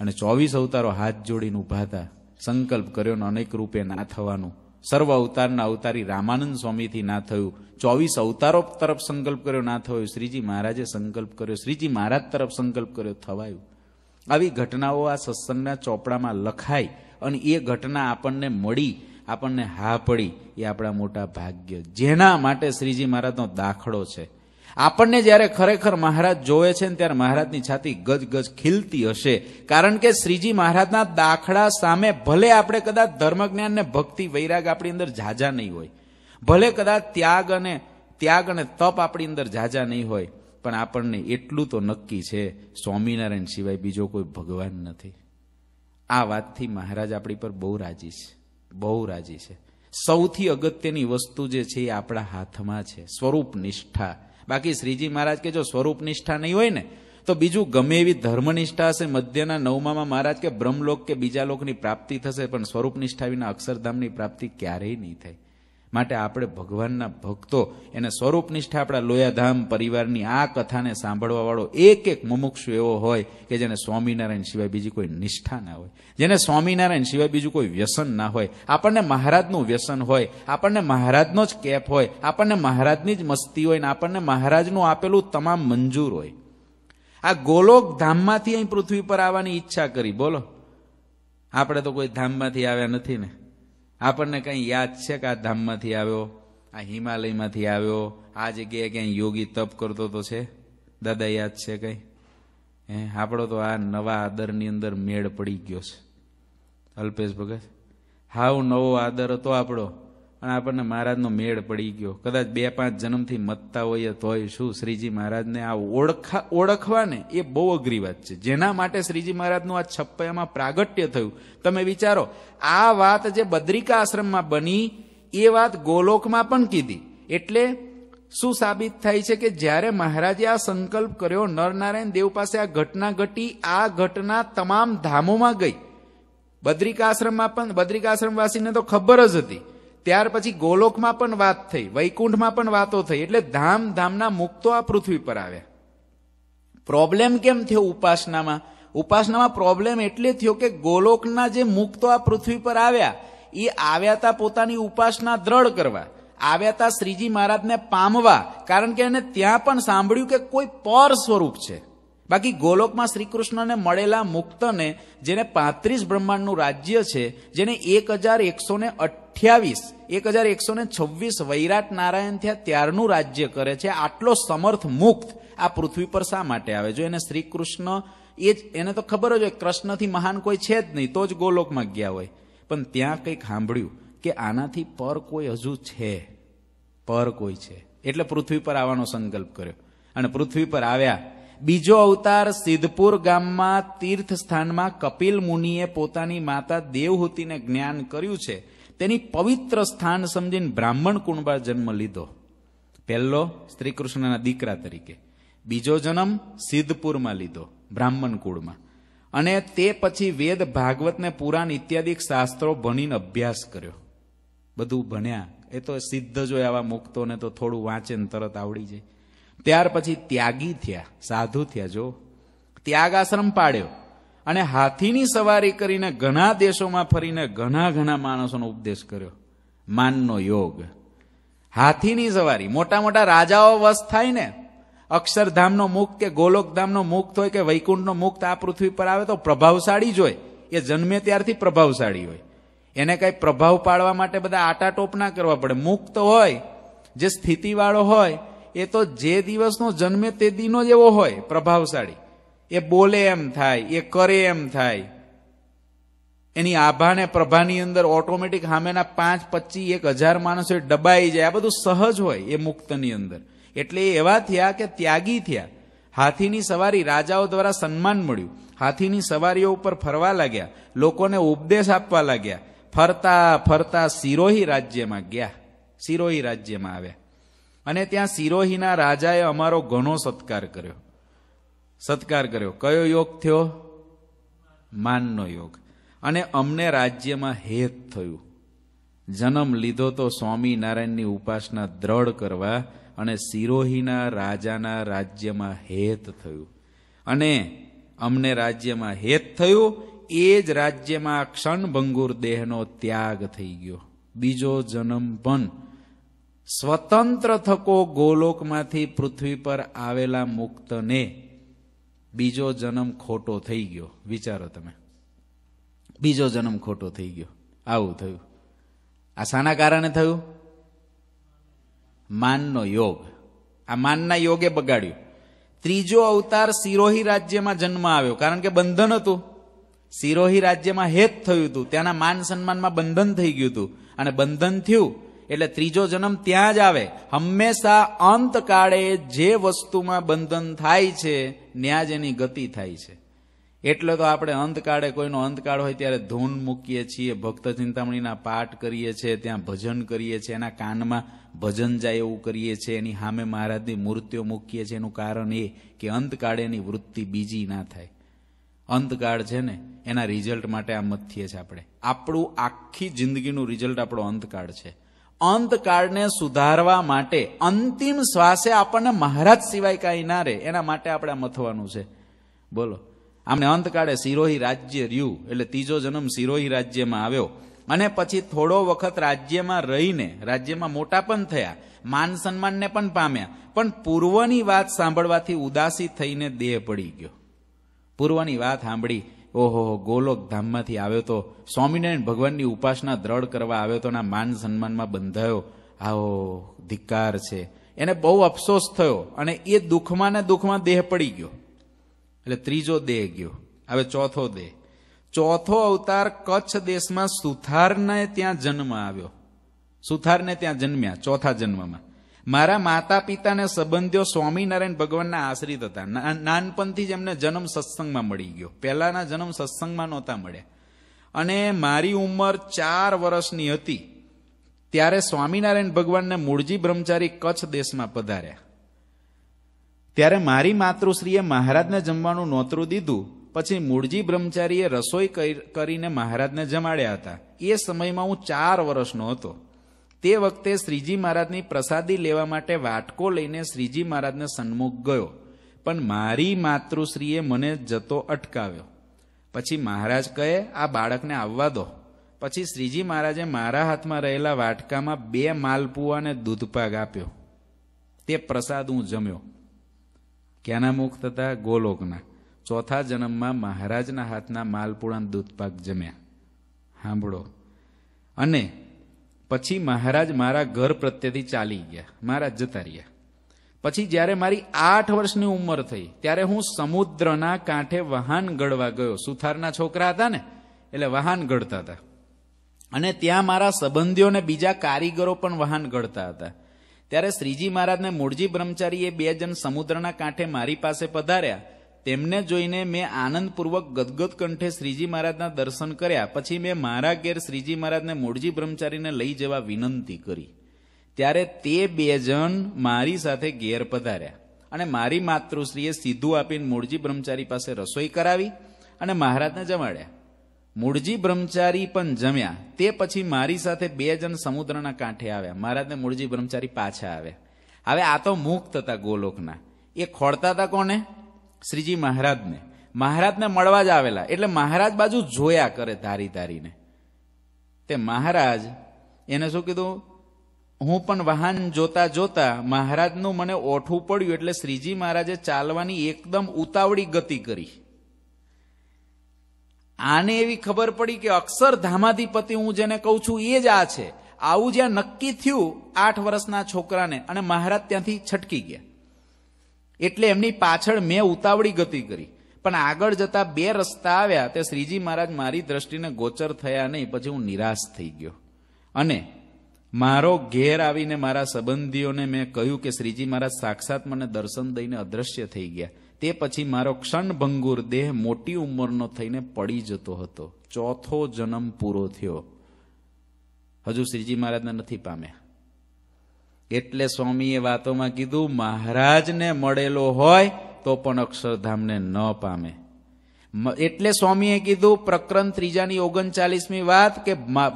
અને ચોવીસ અવતારો હાથ જોડીને ઉભા હતા સંકલ્પ કર્યો ને અનેક રૂપે ના થવાનું સર્વ અવતારના અવતારી રામાનંદ સ્વામીથી ના થયું ચોવીસ અવતારો તરફ સંકલ્પ કર્યો ના થયો શ્રીજી મહારાજે સંકલ્પ કર્યો શ્રીજી મહારાજ તરફ સંકલ્પ કર્યો થવાયું આવી ઘટનાઓ આ સત્સંગના ચોપડામાં લખાય અને એ ઘટના આપણને મળી આપણને હા પડી એ આપણા મોટા ભાગ્ય જેના માટે શ્રીજી મહારાજનો દાખલો છે આપણને જ્યારે ખરેખર મહારાજ જોવે છે ને ત્યારે મહારાજની છાતી ગજગજ ખીલતી હશે કારણ કે શ્રીજી મહારાજના દાખલા સામે ભલે આપણે કદાચ ધર્મ ને ભક્તિ વૈરાગ આપણી અંદર ઝાઝા નહીં હોય ભલે કદાચ ત્યાગ અને ત્યાગ અને તપ આપણી અંદર ઝાઝા નહીં હોય પણ આપણને એટલું તો નક્કી છે સ્વામિનારાયણ સિવાય બીજો કોઈ ભગવાન નથી આ વાતથી મહારાજ આપણી પર બહુ રાજી છે બહુ રાજી છે સૌથી અગત્યની વસ્તુ જે છે એ આપણા હાથમાં છે સ્વરૂપ નિષ્ઠા બાકી શ્રીજી મહારાજ કે જો સ્વરૂપ નિષ્ઠા નહીં હોય ને તો બીજું ગમે એવી ધર્મનિષ્ઠા હશે મધ્યના નવમામાં મહારાજ કે બ્રહ્મલોક કે બીજા લોકની પ્રાપ્તિ થશે પણ સ્વરૂપ નિષ્ઠા વિના અક્ષરધામની પ્રાપ્તિ ક્યારેય નહીં થાય માટે આપણે ભગવાનના ભક્તો એને સ્વરૂપ નિષ્ઠા આપણા લોયાધામ પરિવારની આ કથાને સાંભળવાવાળો એક એક મુમુક્ષુ એવો હોય કે જેને સ્વામિનારાયણ સિવાય બીજી કોઈ નિષ્ઠા ના હોય જેને સ્વામિનારાયણ સિવાય બીજું કોઈ વ્યસન ના હોય આપણને મહારાજનું વ્યસન હોય આપણને મહારાજનો જ કેપ હોય આપણને મહારાજની જ મસ્તી હોય ને આપણને મહારાજનું આપેલું તમામ મંજૂર હોય આ ગોલોક ધામમાંથી અહીં પૃથ્વી પર આવવાની ઈચ્છા કરી બોલો આપણે તો કોઈ ધામમાંથી આવ્યા નથી ને આપણને કંઈ યાદ છે કે આ ધામમાંથી આવ્યો આ હિમાલયમાંથી આવ્યો આ જગ્યાએ ક્યાંય યોગી તપ કરતો તો છે દાદા યાદ છે કંઈ હે આપણો તો આ નવા આદરની અંદર મેળ પડી ગયો છે અલ્પેશ ભગત હાવ નવો આદર હતો આપણો અને આપણને મહારાજનો મેળ પડી ગયો કદાચ બે પાંચ જન્મથી મતતા હોઈએ તોય શું શ્રીજી મહારાજને આ ઓળખા ઓળખવાને એ બહુ અઘરી વાત છે જેના માટે શ્રીજી મહારાજનું આ છપ્પયામાં પ્રાગટ્ય થયું તમે વિચારો આ વાત જે બદ્રિકા આશ્રમમાં બની એ વાત ગોલોકમાં પણ કીધી એટલે શું સાબિત થાય છે કે જ્યારે મહારાજે આ સંકલ્પ કર્યો નરનારાયણ દેવ પાસે આ ઘટના ઘટી આ ઘટના તમામ ધામોમાં ગઈ બદ્રિકાશ્રમમાં પણ બદ્રિકાશ્રમવાસીને તો ખબર જ હતી ત્યાર પછી ગોલોકમાં પણ વાત થઈ વૈકુંઠમાં પણ વાતો થઈ એટલે ધામ ધામના મુક્તો આ પૃથ્વી પર આવ્યા પ્રોબ્લેમ કેમ થયો ઉપાસનામાં ઉપાસનામાં પ્રોબ્લેમ એટલે થયો કે ગોલોકના જે મુક્તો આ પૃથ્વી પર આવ્યા એ આવ્યા હતા પોતાની ઉપાસના દ્રઢ કરવા આવ્યા હતા શ્રીજી મહારાજને પામવા કારણ કે એને ત્યાં પણ સાંભળ્યું કે કોઈ પર સ્વરૂપ છે બાકી ગોલોકમાં શ્રીકૃષ્ણને મળેલા મુક્તને જેને પાંત્રીસ બ્રહ્માંડનું રાજ્ય છે જેને એક હજાર એકસો ને અઠ્યાવીસ એક હજાર એકસો ને છવ્વીસ વૈરાટ નારાયણ થયા ત્યારનું રાજ્ય કરે છે આટલો સમર્થ મુક્ત આ પૃથ્વી પર શા માટે આવે જો એને શ્રીકૃષ્ણ એ જ એને તો ખબર જ હોય કૃષ્ણથી મહાન કોઈ છે જ નહીં તો જ ગોલોકમાં ગયા હોય પણ ત્યાં કંઈક સાંભળ્યું કે આનાથી પર કોઈ હજુ છે પર કોઈ છે એટલે પૃથ્વી પર આવવાનો સંકલ્પ કર્યો અને પૃથ્વી પર આવ્યા બીજો અવતાર સિદ્ધપુર ગામમાં તીર્થ સ્થાનમાં કપિલ મુનિએ પોતાની માતા દેવહૂતિને જ્ઞાન કર્યું છે તેની પવિત્ર સ્થાન સમજીને બ્રાહ્મણ કુંડમાં જન્મ લીધો પહેલો શ્રીકૃષ્ણના દીકરા તરીકે બીજો જન્મ સિદ્ધપુરમાં લીધો બ્રાહ્મણ કુળમાં અને તે પછી વેદ ભાગવતને પુરાણ ઇત્યાદિ શાસ્ત્રો ભણીને અભ્યાસ કર્યો બધું ભણ્યા એ તો સિદ્ધ જો આવા મુક્તોને તો થોડું વાંચે તરત આવડી જાય ત્યાર પછી ત્યાગી થયા સાધુ થયા જો ત્યાગ આશ્રમ પાડ્યો અને હાથીની સવારી કરીને ઘણા દેશોમાં ફરીને ઘણા ઘણા માણસોનો ઉપદેશ કર્યો માનનો યોગ હાથીની સવારી મોટા મોટા રાજાઓ વસ થાય ને અક્ષરધામનો મુક્ત કે ગોલોકધામનો મુક્ત હોય કે વૈકુંઠનો મુક્ત આ પૃથ્વી પર આવે તો પ્રભાવશાળી જ હોય એ જન્મે ત્યારથી પ્રભાવશાળી હોય એને કાંઈ પ્રભાવ પાડવા માટે બધા આટા ટોપના કરવા પડે મુક્ત હોય જે સ્થિતિવાળો હોય એ તો જે દિવસનો જન્મે તે દિનો જ એવો હોય પ્રભાવશાળી એ બોલે એમ થાય એ કરે એમ થાય એની આભાને પ્રભાની અંદર ઓટોમેટિક સામેના પાંચ પચીસ એક હજાર માણસો ડબાઈ જાય આ બધું સહજ હોય એ મુક્તની અંદર એટલે એ એવા થયા કે ત્યાગી થયા હાથીની સવારી રાજાઓ દ્વારા સન્માન મળ્યું હાથીની સવારીઓ ઉપર ફરવા લાગ્યા લોકોને ઉપદેશ આપવા લાગ્યા ફરતા ફરતા સિરોહી રાજ્યમાં ગયા સિરોહી રાજ્યમાં આવ્યા અને ત્યાં સિરોહીના રાજાએ અમારો ઘણો સત્કાર કર્યો સત્કાર કર્યો કયો યોગ થયો માનનો યોગ અને અમને રાજ્યમાં હેત થયું જન્મ લીધો તો સ્વામિનારાયણની ઉપાસના દ્રઢ કરવા અને સિરોહીના રાજાના રાજ્યમાં હેત થયું અને અમને રાજ્યમાં હેત થયું એ જ રાજ્યમાં ક્ષણભંગુર દેહનો ત્યાગ થઈ ગયો બીજો જન્મ પણ સ્વતંત્ર થકો ગોલોકમાંથી પૃથ્વી પર આવેલા મુક્તને બીજો જન્મ ખોટો થઈ ગયો વિચારો તમે બીજો જન્મ ખોટો થઈ ગયો આવું થયું આ શાના કારણે થયું માનનો યોગ આ માનના યોગે બગાડ્યું ત્રીજો અવતાર સિરોહી રાજ્યમાં જન્મ આવ્યો કારણ કે બંધન હતું સિરોહી રાજ્યમાં હેત થયું હતું ત્યાંના માન સન્માનમાં બંધન થઈ ગયું હતું અને બંધન થયું એટલે ત્રીજો જન્મ ત્યાં જ આવે હંમેશા અંતકાળે જે વસ્તુમાં બંધન થાય છે ત્યાં જ એની ગતિ થાય છે એટલે તો આપણે અંતકાળે કોઈનો અંતકાળ હોય ત્યારે ધૂન મૂકીએ છીએ ભક્ત ચિંતામણીના પાઠ કરીએ છીએ ત્યાં ભજન કરીએ છીએ એના કાનમાં ભજન જાય એવું કરીએ છીએ એની સામે મહારાજની મૂર્તિઓ મૂકીએ છીએ એનું કારણ એ કે અંતકાળે એની વૃત્તિ બીજી ના થાય અંતકાળ છે ને એના રિઝલ્ટ માટે આ મથીએ છીએ આપણે આપણું આખી જિંદગીનું રિઝલ્ટ આપણો અંતકાળ છે અંતકાળને સુધારવા માટે અંતિમ શ્વાસે આપણને મહારાજ સિવાય કાંઈ ના રહે એના માટે આપણે મથવાનું છે બોલો આમને અંતકાળે સિરોહી રાજ્ય રહ્યું એટલે ત્રીજો જન્મ સિરોહી રાજ્યમાં આવ્યો અને પછી થોડો વખત રાજ્યમાં રહીને રાજ્યમાં મોટા પણ થયા માન સન્માનને પણ પામ્યા પણ પૂર્વની વાત સાંભળવાથી ઉદાસી થઈને દેહ પડી ગયો પૂર્વની વાત સાંભળી ઓહો ગોલોક ધામમાંથી આવ્યો તો સ્વામિનારાયણ ભગવાનની ઉપાસના દ્રઢ કરવા આવ્યો તો ના માન સન્માનમાં બંધાયો આવો ધિક્કાર છે એને બહુ અફસોસ થયો અને એ દુઃખમાં ને દુઃખમાં દેહ પડી ગયો એટલે ત્રીજો દેહ ગયો હવે ચોથો દેહ ચોથો અવતાર કચ્છ દેશમાં સુથારને ત્યાં જન્મ આવ્યો સુથારને ત્યાં જન્મ્યા ચોથા જન્મમાં મારા માતા પિતાને સંબંધીઓ સ્વામિનારાયણ ભગવાનના આશ્રિત હતા નાનપણથી જ એમને જન્મ સત્સંગમાં મળી ગયો પહેલાના જન્મ સત્સંગમાં નહોતા મળ્યા અને મારી ઉંમર ચાર વર્ષની હતી ત્યારે સ્વામિનારાયણ ભગવાનને મૂળજી બ્રહ્મચારી કચ્છ દેશમાં પધાર્યા ત્યારે મારી માતૃશ્રીએ મહારાજને જમવાનું નોતરું દીધું પછી મૂળજી બ્રહ્મચારીએ રસોઈ કરીને મહારાજને જમાડ્યા હતા એ સમયમાં હું ચાર વર્ષનો હતો તે વખતે શ્રીજી મહારાજની પ્રસાદી લેવા માટે વાટકો લઈને શ્રીજી મહારાજને સન્મુખ ગયો પણ મારી માતૃશ્રીએ મને જતો અટકાવ્યો પછી મહારાજ કહે આ બાળકને આવવા દો પછી શ્રીજી મહારાજે મારા હાથમાં રહેલા વાટકામાં બે માલપુઆ અને દૂધપાક આપ્યો તે પ્રસાદ હું જમ્યો ક્યાંના મુખ થતા ગોલોકના ચોથા જન્મમાં મહારાજના હાથના માલપુડા દૂધપાક જમ્યા સાંભળો અને પછી મહારાજ મારા ઘર પ્રત્યેથી ચાલી ગયા મહારાજ જતા રહ્યા પછી જ્યારે મારી આઠ વર્ષની ઉંમર થઈ ત્યારે હું સમુદ્રના કાંઠે વાહન ગળવા ગયો સુથારના છોકરા હતા ને એટલે વાહન ગળતા હતા અને ત્યાં મારા સંબંધીઓ ને બીજા કારીગરો પણ વાહન ગળતા હતા ત્યારે શ્રીજી મહારાજને મૂળજી બ્રહ્મચારી એ બે જણ સમુદ્રના કાંઠે મારી પાસે પધાર્યા તેમને જોઈને મેં આનંદપૂર્વક ગદગદ કંઠે શ્રીજી મહારાજના દર્શન કર્યા પછી મેં મારા ઘેર શ્રીજી મહારાજને મૂળજી બ્રહ્મચારીને લઈ જવા વિનંતી કરી ત્યારે તે બે જણ મારી સાથે ઘેર પધાર્યા અને મારી માતૃશ્રીએ સીધું આપીને મૂળજી બ્રહ્મચારી પાસે રસોઈ કરાવી અને મહારાજને જમાડ્યા મૂળજી બ્રહ્મચારી પણ જમ્યા તે પછી મારી સાથે બે જણ સમુદ્રના કાંઠે આવ્યા મહારાજને મૂળજી બ્રહ્મચારી પાછા આવ્યા હવે આ તો મુક્ત હતા ગોલોકના એ ખોળતા હતા કોને શ્રીજી મહારાજને મહારાજને મળવા જ આવેલા એટલે મહારાજ બાજુ જોયા કરે ધારી ધારીને તે મહારાજ એને શું કીધું હું પણ વાહન જોતા જોતા મહારાજનું મને ઓઠું પડ્યું એટલે શ્રીજી મહારાજે ચાલવાની એકદમ ઉતાવળી ગતિ કરી આને એવી ખબર પડી કે અક્ષર ધામાધિપતિ હું જેને કહું છું એ જ આ છે આવું જ્યાં નક્કી થયું આઠ વર્ષના છોકરાને અને મહારાજ ત્યાંથી છટકી ગયા એટલે એમની પાછળ મેં ઉતાવળી ગતિ કરી પણ આગળ જતા બે રસ્તા આવ્યા તે શ્રીજી મહારાજ મારી દ્રષ્ટિને ગોચર થયા નહીં પછી હું નિરાશ થઈ ગયો અને મારો ઘેર આવીને મારા સંબંધીઓને મેં કહ્યું કે શ્રીજી મહારાજ સાક્ષાત મને દર્શન દઈને અદ્રશ્ય થઈ ગયા તે પછી મારો ક્ષણભંગુર દેહ મોટી ઉંમરનો થઈને પડી જતો હતો ચોથો જન્મ પૂરો થયો હજુ શ્રીજી મહારાજને નથી પામ્યા એટલે સ્વામીએ વાતોમાં કીધું મહારાજને મળેલો હોય તો પણ અક્ષરધામને ન પામે એટલે સ્વામીએ કીધું પ્રકરણ ત્રીજાની ઓગણચાલીસમી વાત કે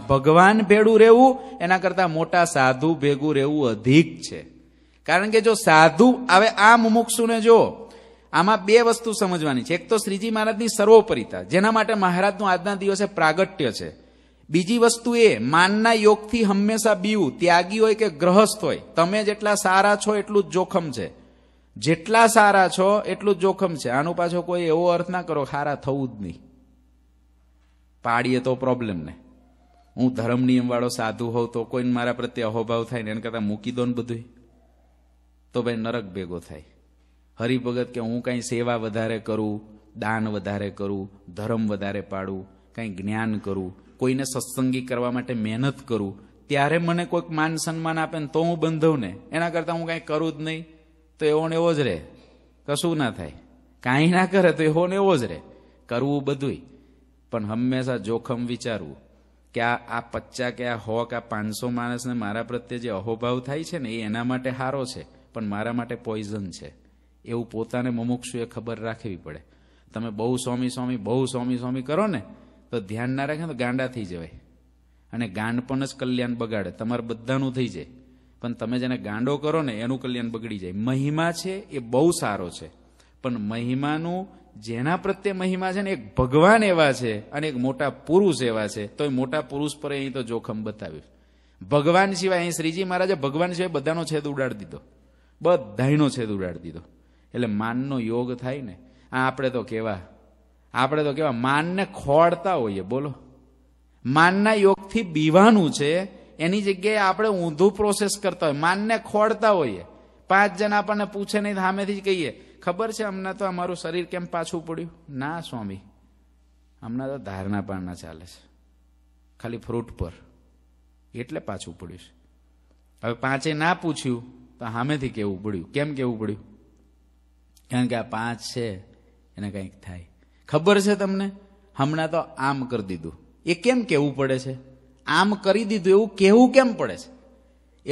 ભગવાન ભેડું રહેવું એના કરતાં મોટા સાધુ ભેગું રહેવું અધિક છે કારણ કે જો સાધુ હવે આ મુમુક્ષુને જો આમાં બે વસ્તુ સમજવાની છે એક તો શ્રીજી મહારાજની સર્વોપરિતા જેના માટે મહારાજનું આજના દિવસે પ્રાગટ્ય છે બીજી વસ્તુ એ માનના યોગથી હંમેશા બીવું ત્યાગી હોય કે ગ્રહસ્થ હોય તમે જેટલા સારા છો એટલું જ જોખમ છે જેટલા સારા છો એટલું જ જોખમ છે આનું પાછો કોઈ એવો અર્થ ના કરો સારા થવું જ નહીં પાડીએ તો પ્રોબ્લેમ ને હું ધર્મ નિયમવાળો સાધુ હોઉં તો કોઈને મારા પ્રત્યે અહોભાવ થાય ને એને કરતાં મૂકી દો ને બધું તો ભાઈ નરક ભેગો થાય હરિભગત કે હું કાંઈ સેવા વધારે કરું દાન વધારે કરું ધર્મ વધારે પાડું કાંઈ જ્ઞાન કરું કોઈને સત્સંગી કરવા માટે મહેનત કરું ત્યારે મને કોઈક માન સન્માન આપે ને તો હું બંધવ ને એના કરતાં હું કાંઈ કરું જ નહીં તો એવો ને એવો જ રહે કશું ના થાય કાંઈ ના કરે તો એવો ને એવો જ રહે કરવું બધુંય પણ હંમેશા જોખમ વિચારવું કે આ આ પચ્ચા કે આ હોક આ પાંચસો માણસને મારા પ્રત્યે જે અહોભાવ થાય છે ને એ એના માટે સારો છે પણ મારા માટે પોઈઝન છે એવું પોતાને મુમુક્ષુએ ખબર રાખવી પડે તમે બહુ સ્વામી સ્વામી બહુ સ્વામી સ્વામી કરો ને તો ધ્યાન ના રાખે તો ગાંડા થઈ જવાય અને ગાંડ પણ જ કલ્યાણ બગાડે તમારે બધાનું થઈ જાય પણ તમે જેને ગાંડો કરો ને એનું કલ્યાણ બગડી જાય મહિમા છે એ બહુ સારો છે પણ મહિમાનું જેના પ્રત્યે મહિમા છે ને એક ભગવાન એવા છે અને એક મોટા પુરુષ એવા છે તો એ મોટા પુરુષ પર અહીં તો જોખમ બતાવ્યું ભગવાન સિવાય અહીં શ્રીજી મહારાજે ભગવાન સિવાય બધાનો છેદ ઉડાડી દીધો બધાયનો છેદ ઉડાડી દીધો એટલે માનનો યોગ થાય ને આ આપણે તો કેવા આપણે તો કેવા માનને ખોળતા હોઈએ બોલો માનના યોગથી બીવાનું છે એની જગ્યાએ આપણે ઊંધું પ્રોસેસ કરતા હોય માનને ખોળતા હોઈએ પાંચ જણ આપણને પૂછે નહીં સામેથી જ કહીએ ખબર છે હમણાં તો અમારું શરીર કેમ પાછું પડ્યું ના સ્વામી હમણાં તો ધારના પાના ચાલે છે ખાલી ફ્રૂટ પર એટલે પાછું પડ્યું છે હવે પાંચે ના પૂછ્યું તો સામેથી કેવું પડ્યું કેમ કેવું પડ્યું કારણ કે આ પાંચ છે એને કંઈક થાય ખબર છે તમને હમણાં તો આમ કરી દીધું એ કેમ કહેવું પડે છે આમ કરી દીધું એવું કહેવું કેમ પડે છે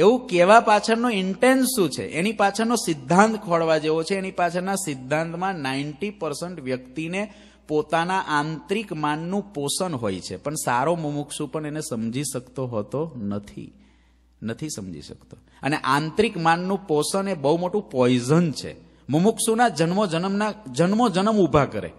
એવું કહેવા પાછળનો ઇન્ટેન્સ શું છે એની પાછળનો સિદ્ધાંત ખોળવા જેવો છે એની પાછળના સિદ્ધાંતમાં નાઇન્ટી પર્સન્ટ વ્યક્તિને પોતાના આંતરિક માનનું પોષણ હોય છે પણ સારો મુમુક્ષુ પણ એને સમજી શકતો હોતો નથી નથી સમજી શકતો અને આંતરિક માનનું પોષણ એ બહુ મોટું પોઈઝન છે મુમુક્ષુના જન્મો જન્મના જન્મો જન્મ ઊભા કરે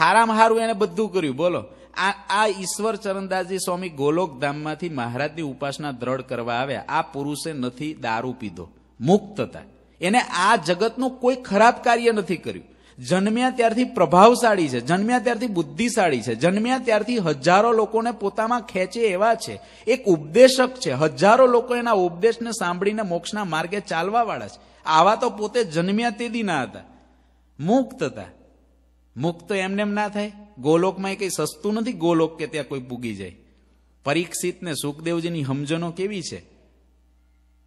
હારામ હારું એને બધું કર્યું બોલો આ આ ઈશ્વર ચરણદાસજી સ્વામી ગોલોકધામમાંથી મહારાજની ઉપાસના દ્રઢ કરવા આવ્યા આ પુરુષે નથી દારૂ પીધો મુક્ત હતા એને આ જગતનું કોઈ ખરાબ કાર્ય નથી કર્યું જન્મ્યા ત્યારથી પ્રભાવશાળી છે જન્મ્યા ત્યારથી બુદ્ધિશાળી છે જન્મ્યા ત્યારથી હજારો લોકોને પોતામાં ખેંચે એવા છે એક ઉપદેશક છે હજારો લોકો એના ઉપદેશને સાંભળીને મોક્ષના માર્ગે ચાલવાવાળા છે આવા તો પોતે જન્મ્યા તે ના હતા મુક્ત હતા મુક્ત એમને એમ ના થાય ગોલોકમાં એ કંઈ સસ્તું નથી ગોલોક કે ત્યાં કોઈ પૂગી જાય પરીક્ષિત ને સુખદેવજીની સમજણો કેવી છે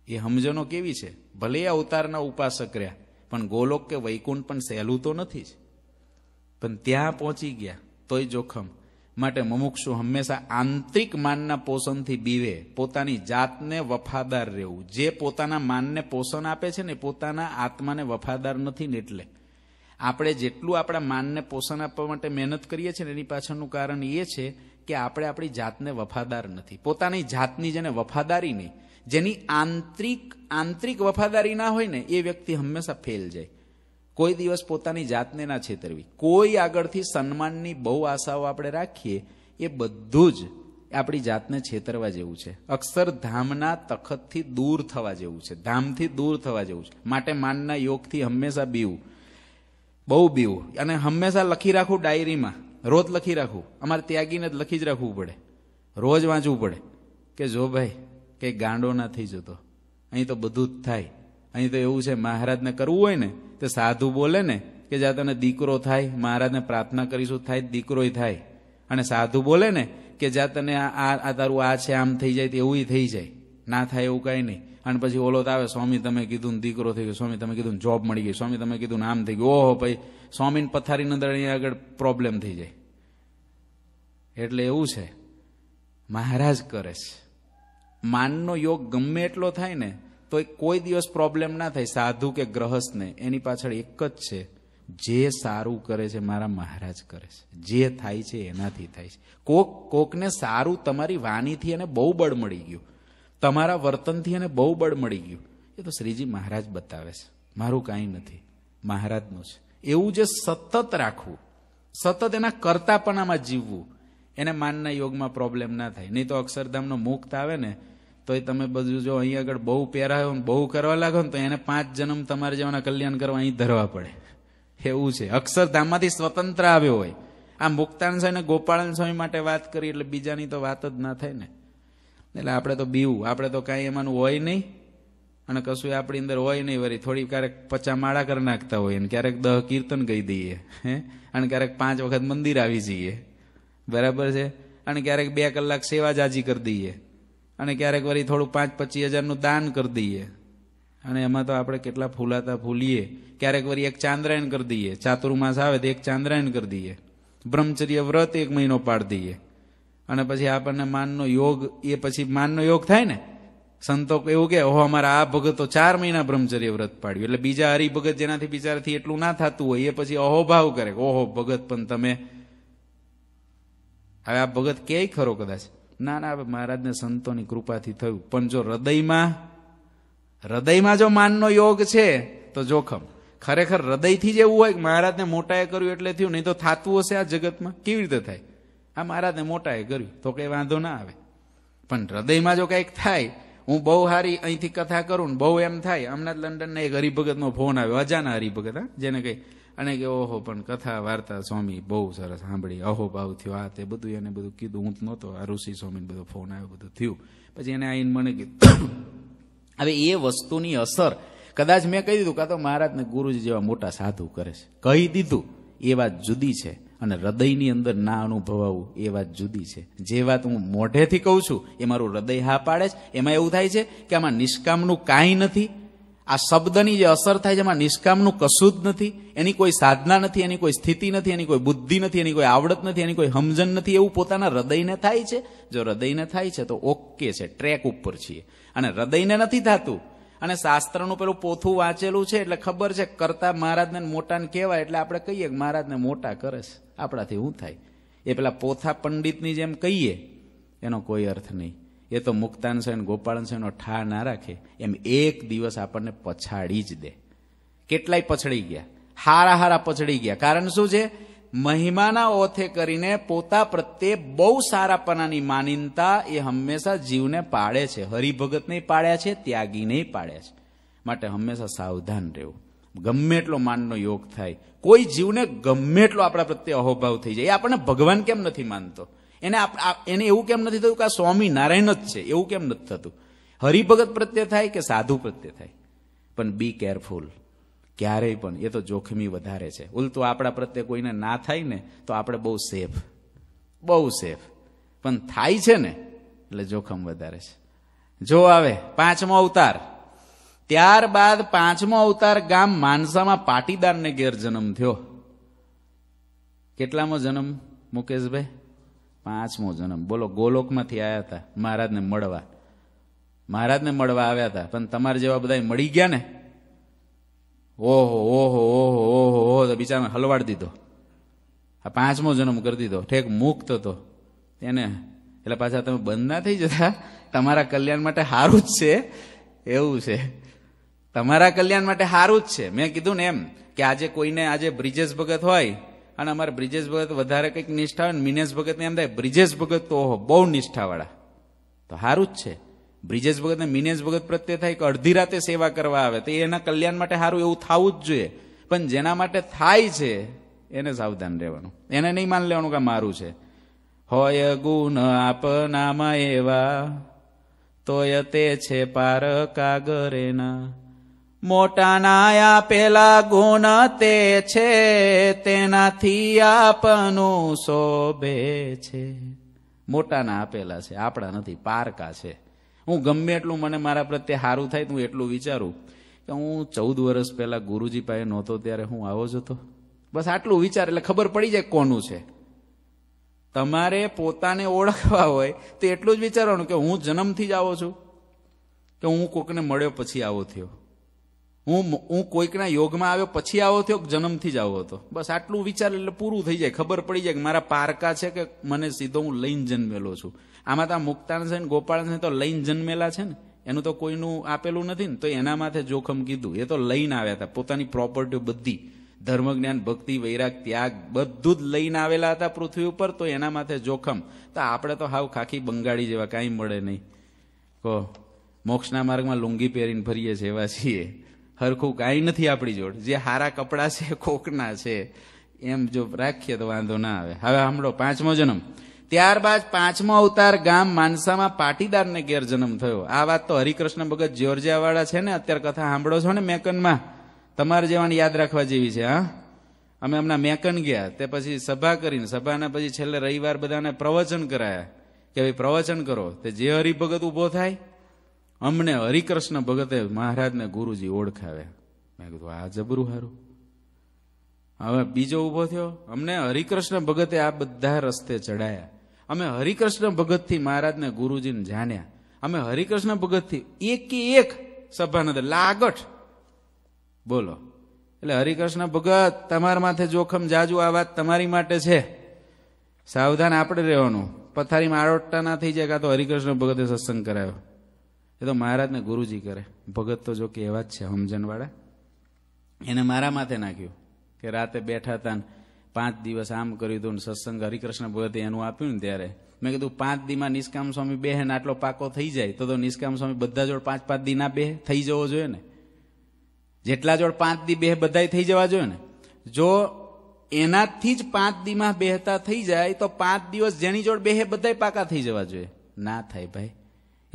એ સમજણો કેવી છે ભલે અવતારના ઉપાસક રહ્યા પણ ગોલોક કે વૈકુંઠ પણ સહેલું તો નથી જ પણ ત્યાં પહોંચી ગયા તોય જોખમ માટે મુમુક્ષુ હંમેશા આંતરિક માનના પોષણથી બીવે પોતાની જાતને વફાદાર રહેવું જે પોતાના માનને પોષણ આપે છે ને પોતાના આત્માને વફાદાર નથી ને એટલે આપણે જેટલું આપણા માનને પોષણ આપવા માટે મહેનત કરીએ છીએ ને એની પાછળનું કારણ એ છે કે આપણે આપણી જાતને વફાદાર નથી પોતાની જાતની જેને વફાદારી નહીં જેની આંતરિક આંતરિક વફાદારી ના હોય ને એ વ્યક્તિ હંમેશા ફેલ જાય કોઈ દિવસ પોતાની જાતને ના છેતરવી કોઈ આગળથી સન્માનની બહુ આશાઓ આપણે રાખીએ એ બધું જ આપણી જાતને છેતરવા જેવું છે અક્ષરધામના તખતથી દૂર થવા જેવું છે ધામથી દૂર થવા જેવું છે માટે માનના યોગથી હંમેશા બીવું બહુ બીવું અને હંમેશા લખી રાખું ડાયરીમાં રોજ લખી રાખું અમારે ત્યાગીને જ લખી જ રાખવું પડે રોજ વાંચવું પડે કે જો ભાઈ કે ગાંડો ના થઈ જતો અહીં તો બધું જ થાય અહીં તો એવું છે મહારાજને કરવું હોય ને તો સાધુ બોલે ને કે જ્યાં તને દીકરો થાય મહારાજને પ્રાર્થના કરીશું થાય દીકરોય થાય અને સાધુ બોલે ને કે જ્યાં તને આ તારું આ છે આમ થઈ જાય તો એવું થઈ જાય ના થાય એવું કાંઈ નહીં અને પછી ઓલો તો આવે સ્વામી તમે કીધું દીકરો થઈ ગયો સ્વામી તમે કીધું જોબ મળી ગઈ સ્વામી તમે કીધું નામ થઈ ગયું ઓહો ભાઈ સ્વામીને પથારીની અંદર અહીંયા આગળ પ્રોબ્લેમ થઈ જાય એટલે એવું છે મહારાજ કરે છે માનનો યોગ ગમે એટલો થાય ને તો કોઈ દિવસ પ્રોબ્લેમ ના થાય સાધુ કે ગ્રહસ્થને એની પાછળ એક જ છે જે સારું કરે છે મારા મહારાજ કરે છે જે થાય છે એનાથી થાય છે કોક કોકને સારું તમારી વાણીથી એને બહુ બળ મળી ગયું તમારા વર્તનથી એને બહુ બળ મળી ગયું એ તો શ્રીજી મહારાજ બતાવે છે મારું કાંઈ નથી મહારાજનું છે એવું જે સતત રાખવું સતત એના કરતાપણામાં જીવવું એને માનના યોગમાં પ્રોબ્લેમ ના થાય નહીં તો અક્ષરધામનો મુક્ત આવે ને તો એ તમે બધું જો અહીં આગળ બહુ પહેરાયો ને બહુ કરવા લાગો ને તો એને પાંચ જન્મ તમારે જેવાના કલ્યાણ કરવા અહીં ધરવા પડે એવું છે અક્ષરધામમાંથી સ્વતંત્ર આવ્યો હોય આ મુક્તાન સ્વામી ગોપાલન સ્વામી માટે વાત કરી એટલે બીજાની તો વાત જ ના થાય ને એટલે આપણે તો બીવું આપણે તો કાંઈ એમાંનું હોય નહીં અને કશું આપણી અંદર હોય નહીં વરી થોડી ક્યારેક પચા માળા કરી નાખતા હોય ને ક્યારેક દહ કીર્તન કહી દઈએ હે અને ક્યારેક પાંચ વખત મંદિર આવી જઈએ બરાબર છે અને ક્યારેક બે કલાક સેવા જાજી કરી દઈએ અને ક્યારેક વરી થોડું પાંચ પચીસ હજારનું દાન કરી દઈએ અને એમાં તો આપણે કેટલા ફૂલાતા ફૂલીએ ક્યારેક વરી એક ચાંદ્રાયણ કરી દઈએ ચાતુર્માસ આવે તો એક ચાંદ્રાયણ કરી દઈએ બ્રહ્મચર્ય વ્રત એક મહિનો પાડી દઈએ અને પછી આપણને માનનો યોગ એ પછી માનનો યોગ થાય ને સંતો એવું કે ઓહો અમારા આ ભગતો ચાર મહિના બ્રહ્મચર્ય વ્રત પાડ્યું એટલે બીજા હરિભગત જેનાથી બિચારાથી એટલું ના થતું હોય એ પછી અહોભાવ કરે ઓહો ભગત પણ તમે હવે આ ભગત કે ખરો કદાચ ના ના હવે મહારાજને સંતોની કૃપાથી થયું પણ જો હૃદયમાં હૃદયમાં જો માનનો યોગ છે તો જોખમ ખરેખર હૃદયથી જ એવું હોય કે મહારાજને મોટાએ કર્યું એટલે થયું નહીં તો થાતું હશે આ જગતમાં કેવી રીતે થાય આ મહારાજને મોટાએ કર્યું તો કંઈ વાંધો ના આવે પણ હૃદયમાં જો કંઈક થાય હું બહુ સારી અહીંથી કથા કરું ને બહુ એમ થાય હમણાં જ લંડનના એક હરિભગતનો ફોન આવ્યો અજાના હરિભગત હા જેને કંઈ અને કે ઓહો પણ કથા વાર્તા સ્વામી બહુ સરસ સાંભળી અહો ભાવ થયો આ તે બધું એને બધું કીધું હું જ નહોતો આ ઋષિ સ્વામીને બધો ફોન આવ્યો બધું થયું પછી એને આઈને મને કીધું [coughs] હવે એ વસ્તુની અસર કદાચ મેં કહી દીધું કાં તો મહારાજને ગુરુજી જેવા મોટા સાધુ કરે છે કહી દીધું એ વાત જુદી છે અને હૃદયની અંદર ના અનુભવાવું એ વાત જુદી છે જે વાત હું મોઢેથી કહું છું એ મારું હૃદય હા પાડે છે એમાં એવું થાય છે કે આમાં નિષ્કામનું કાંઈ નથી આ શબ્દની જે અસર થાય છે એમાં નિષ્કામનું કશું જ નથી એની કોઈ સાધના નથી એની કોઈ સ્થિતિ નથી એની કોઈ બુદ્ધિ નથી એની કોઈ આવડત નથી એની કોઈ સમજણ નથી એવું પોતાના હૃદયને થાય છે જો હૃદયને થાય છે તો ઓકે છે ટ્રેક ઉપર છીએ અને હૃદયને નથી થતું અને શાસ્ત્રનું પેલું પોથું વાંચેલું છે એટલે ખબર છે કરતા મહારાજને મોટાને કહેવાય એટલે આપણે કહીએ કે મહારાજને મોટા કરે છે આપણાથી હું થાય એ પેલા પોથા પંડિતની જેમ કહીએ એનો કોઈ અર્થ નહીં એ તો મુક્તાન સ્વામી ગોપાળન સ્વામીનો ઠા ના રાખે એમ એક દિવસ આપણને પછાડી જ દે કેટલાય પછડી ગયા હારા હારા પછડી ગયા કારણ શું છે મહિમાના ઓથે કરીને પોતા પ્રત્યે બહુ સારાપણાની માનીનતા એ હંમેશા જીવને પાડે છે હરિભગતને પાડ્યા છે ત્યાગીને પાડ્યા છે માટે હંમેશા સાવધાન રહેવું ગમે એટલો માનનો યોગ થાય કોઈ જીવને ગમે એટલો આપણા પ્રત્યે અહોભાવ થઈ જાય એ આપણને ભગવાન કેમ નથી માનતો એને એને એવું કેમ નથી થતું કે આ સ્વામી નારાયણ જ છે એવું કેમ નથી થતું હરિભગત પ્રત્યે થાય કે સાધુ પ્રત્યે થાય પણ બી કેરફુલ ક્યારેય પણ એ તો જોખમી વધારે છે ઉલટું આપણા પ્રત્યે કોઈને ના થાય ને તો આપણે બહુ સેફ બહુ સેફ પણ થાય છે ને એટલે જોખમ વધારે છે જો આવે પાંચમો અવતાર ત્યારબાદ પાંચમો અવતાર ગામ માનસામાં પાટીદારને ઘેર જન્મ થયો કેટલામો જન્મ મુકેશભાઈ પાંચમો જન્મ બોલો ગોલોકમાંથી આવ્યા હતા મહારાજને મળવા મહારાજને મળવા આવ્યા હતા પણ તમારા જેવા બધા મળી ગયા ને ઓહો ઓહો ઓહો ઓહો ઓહો બિચારાને હલવાડ દીધો આ પાંચમો જન્મ કરી દીધો ઠેક મુક્ત હતો તેને એટલે પાછા તમે બંધ ના થઈ જતા તમારા કલ્યાણ માટે સારું જ છે એવું છે તમારા કલ્યાણ માટે સારું જ છે મેં કીધું ને એમ કે આજે કોઈને આજે બ્રિજેશ ભગત હોય અને અમારે બ્રિજેશ ભગત વધારે કંઈક નિષ્ઠા હોય મિનેશ ભગતને એમ થાય બ્રિજેશ ભગત તો હો બહુ નિષ્ઠાવાળા તો સારું જ છે બ્રિજેશ ભગત ને મિનેશ ભગત પ્રત્યે થાય કે અડધી રાતે સેવા કરવા આવે તો એના કલ્યાણ માટે સારું એવું થવું જ જોઈએ પણ જેના માટે થાય છે એને સાવધાન રહેવાનું એને નહીં માન લેવાનું કે મારું છે હોય ગુણ આપનામાં એવા તોય તે છે પાર કાગરેના મોટાના આપેલા ગુણ તે છે તેનાથી આપનું શોભે છે મોટાના આપેલા છે આપણા નથી પારકા છે હું ગમે એટલું મને મારા પ્રત્યે સારું થાય હું એટલું વિચારું કે હું ચૌદ વર્ષ પહેલા ગુરુજી પાસે નહોતો ત્યારે હું આવો જ હતો બસ આટલું વિચાર એટલે ખબર પડી જાય કોનું છે તમારે પોતાને ઓળખવા હોય તો એટલું જ વિચારવાનું કે હું જન્મથી જ આવો છું કે હું કોકને મળ્યો પછી આવો થયો હું હું કોઈકના યોગમાં આવ્યો પછી આવો થયો જન્મથી જ આવો હતો બસ આટલું વિચાર એટલે પૂરું થઈ જાય ખબર પડી જાય કે મારા પારકા છે કે મને સીધો હું લઈને જન્મેલો છું આમાં તો મુક્તાન છે ને ગોપાલ છે તો લઈને જન્મેલા છે ને એનું તો કોઈનું આપેલું નથી ને તો એના માથે જોખમ કીધું એ તો લઈને આવ્યા હતા પોતાની પ્રોપર્ટીઓ બધી ધર્મ જ્ઞાન ભક્તિ વૈરાગ ત્યાગ બધું જ લઈને આવેલા હતા પૃથ્વી ઉપર તો એના માથે જોખમ તો આપણે તો હાવ ખાખી બંગાળી જેવા કાંઈ મળે નહીં કહો મોક્ષના માર્ગમાં લુંગી પહેરીને ફરીએ છીએ એવા છીએ હરખું કાંઈ નથી આપણી જોડ જે હારા કપડાં છે કોકના છે એમ જો રાખીએ તો વાંધો ના આવે હવે હમણો પાંચમો જન્મ ત્યારબાદ પાંચમો અવતાર ગામ માનસામાં પાટીદારને ઘેર થયો આ વાત તો હરિકૃષ્ણ ભગત જ્યોર્જિયાવાળા છે ને અત્યારે કથા સાંભળો છો ને મેકનમાં તમારે જેવાની યાદ રાખવા જેવી છે હા અમે હમણાં મેકન ગયા તે પછી સભા કરીને સભાના પછી છેલ્લે રવિવાર બધાને પ્રવચન કરાયા કે ભાઈ પ્રવચન કરો તે જે હરિભગત ઊભો થાય અમને હરિકૃષ્ણ ભગતે મહારાજને ગુરુજી ઓળખાવ્યા મેં કીધું આ જબરું હારું હવે બીજો ઉભો થયો અમને હરિકૃષ્ણ ભગતે આ બધા રસ્તે ચડાયા અમે હરિકૃષ્ણ ભગતથી મહારાજને ગુરુજીને જાણ્યા અમે હરિકૃષ્ણ ભગતથી એક એક સભાનંદ લાગઠ બોલો એટલે હરિકૃષ્ણ ભગત તમારા માથે જોખમ જાજુ આ વાત તમારી માટે છે સાવધાન આપણે રહેવાનું પથારીમાં આડોટતા ના થઈ જાય કાં તો હરિકૃષ્ણ ભગતે સત્સંગ કરાયો એ તો મહારાજને ગુરુજી કરે ભગત તો જો કે એવા જ છે હમજનવાળા એને મારા માથે નાખ્યું કે રાતે બેઠા હતા પાંચ દિવસ આમ કર્યું હતું સત્સંગ હરિકૃષ્ણ ભગતે એનું આપ્યું ને ત્યારે મેં કીધું પાંચ દીમાં નિષ્કામ સ્વામી બે ને આટલો પાકો થઈ જાય તો તો નિષ્કામ સ્વામી બધા જોડ પાંચ પાંચ દિના બે થઈ જવો જોઈએ ને જેટલા જોડ પાંચ દી બે બધા થઈ જવા જોઈએ ને જો એનાથી જ પાંચ દીમાં બેહતા થઈ જાય તો પાંચ દિવસ જેની જોડ બે બધા પાકા થઈ જવા જોઈએ ના થાય ભાઈ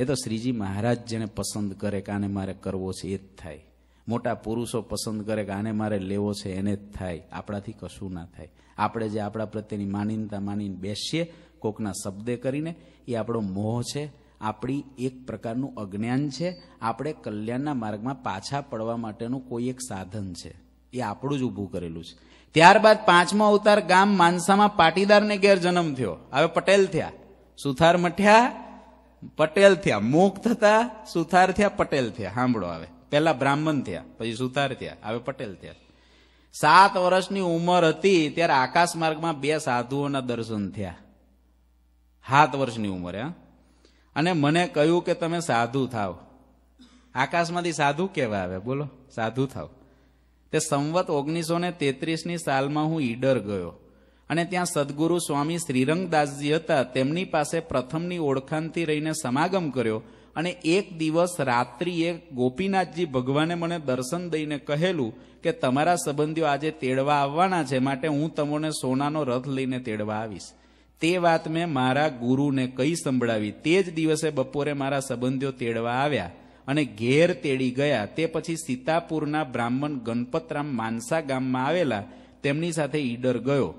એ તો શ્રીજી મહારાજ જેને પસંદ કરે કે આને મારે કરવો છે એ જ થાય મોટા પુરુષો પસંદ કરે કે આને મારે લેવો છે એને જ થાય આપણાથી કશું ના થાય આપણે જે આપણા પ્રત્યેની માનીનતા માનીને બેસીએ કોકના શબ્દે કરીને એ આપણો મોહ છે આપણી એક પ્રકારનું અજ્ઞાન છે આપણે કલ્યાણના માર્ગમાં પાછા પડવા માટેનું કોઈ એક સાધન છે એ આપણું જ ઊભું કરેલું છે ત્યારબાદ પાંચમો અવતાર ગામ માનસામાં પાટીદારને ગેરજન્મ થયો હવે પટેલ થયા સુથાર મઠ્યા પટેલ થયા મોક થતા સુથાર થયા પટેલ થયા સાંભળો આવે પહેલા બ્રાહ્મણ થયા પછી સુથાર થયા હવે પટેલ થયા સાત વર્ષની ઉંમર હતી ત્યારે આકાશ માર્ગમાં બે સાધુઓના દર્શન થયા સાત વર્ષની ઉંમર હા અને મને કહ્યું કે તમે સાધુ થાવ આકાશમાંથી સાધુ કેવા આવે બોલો સાધુ થાવ તે સંવત ઓગણીસો ને તેત્રીસની સાલમાં હું ઈડર ગયો અને ત્યાં સદગુરુ સ્વામી શ્રીરંગદાસજી હતા તેમની પાસે પ્રથમની ઓળખાણથી રહીને સમાગમ કર્યો અને એક દિવસ રાત્રિએ ગોપીનાથજી ભગવાને મને દર્શન દઈને કહેલું કે તમારા સંબંધીઓ આજે તેડવા આવવાના છે માટે હું તમને સોનાનો રથ લઈને તેડવા આવીશ તે વાત મેં મારા ગુરુને કઈ સંભળાવી તે જ દિવસે બપોરે મારા સંબંધીઓ તેડવા આવ્યા અને ઘેર તેડી ગયા તે પછી સીતાપુરના બ્રાહ્મણ ગણપતરામ માનસા ગામમાં આવેલા તેમની સાથે ઈડર ગયો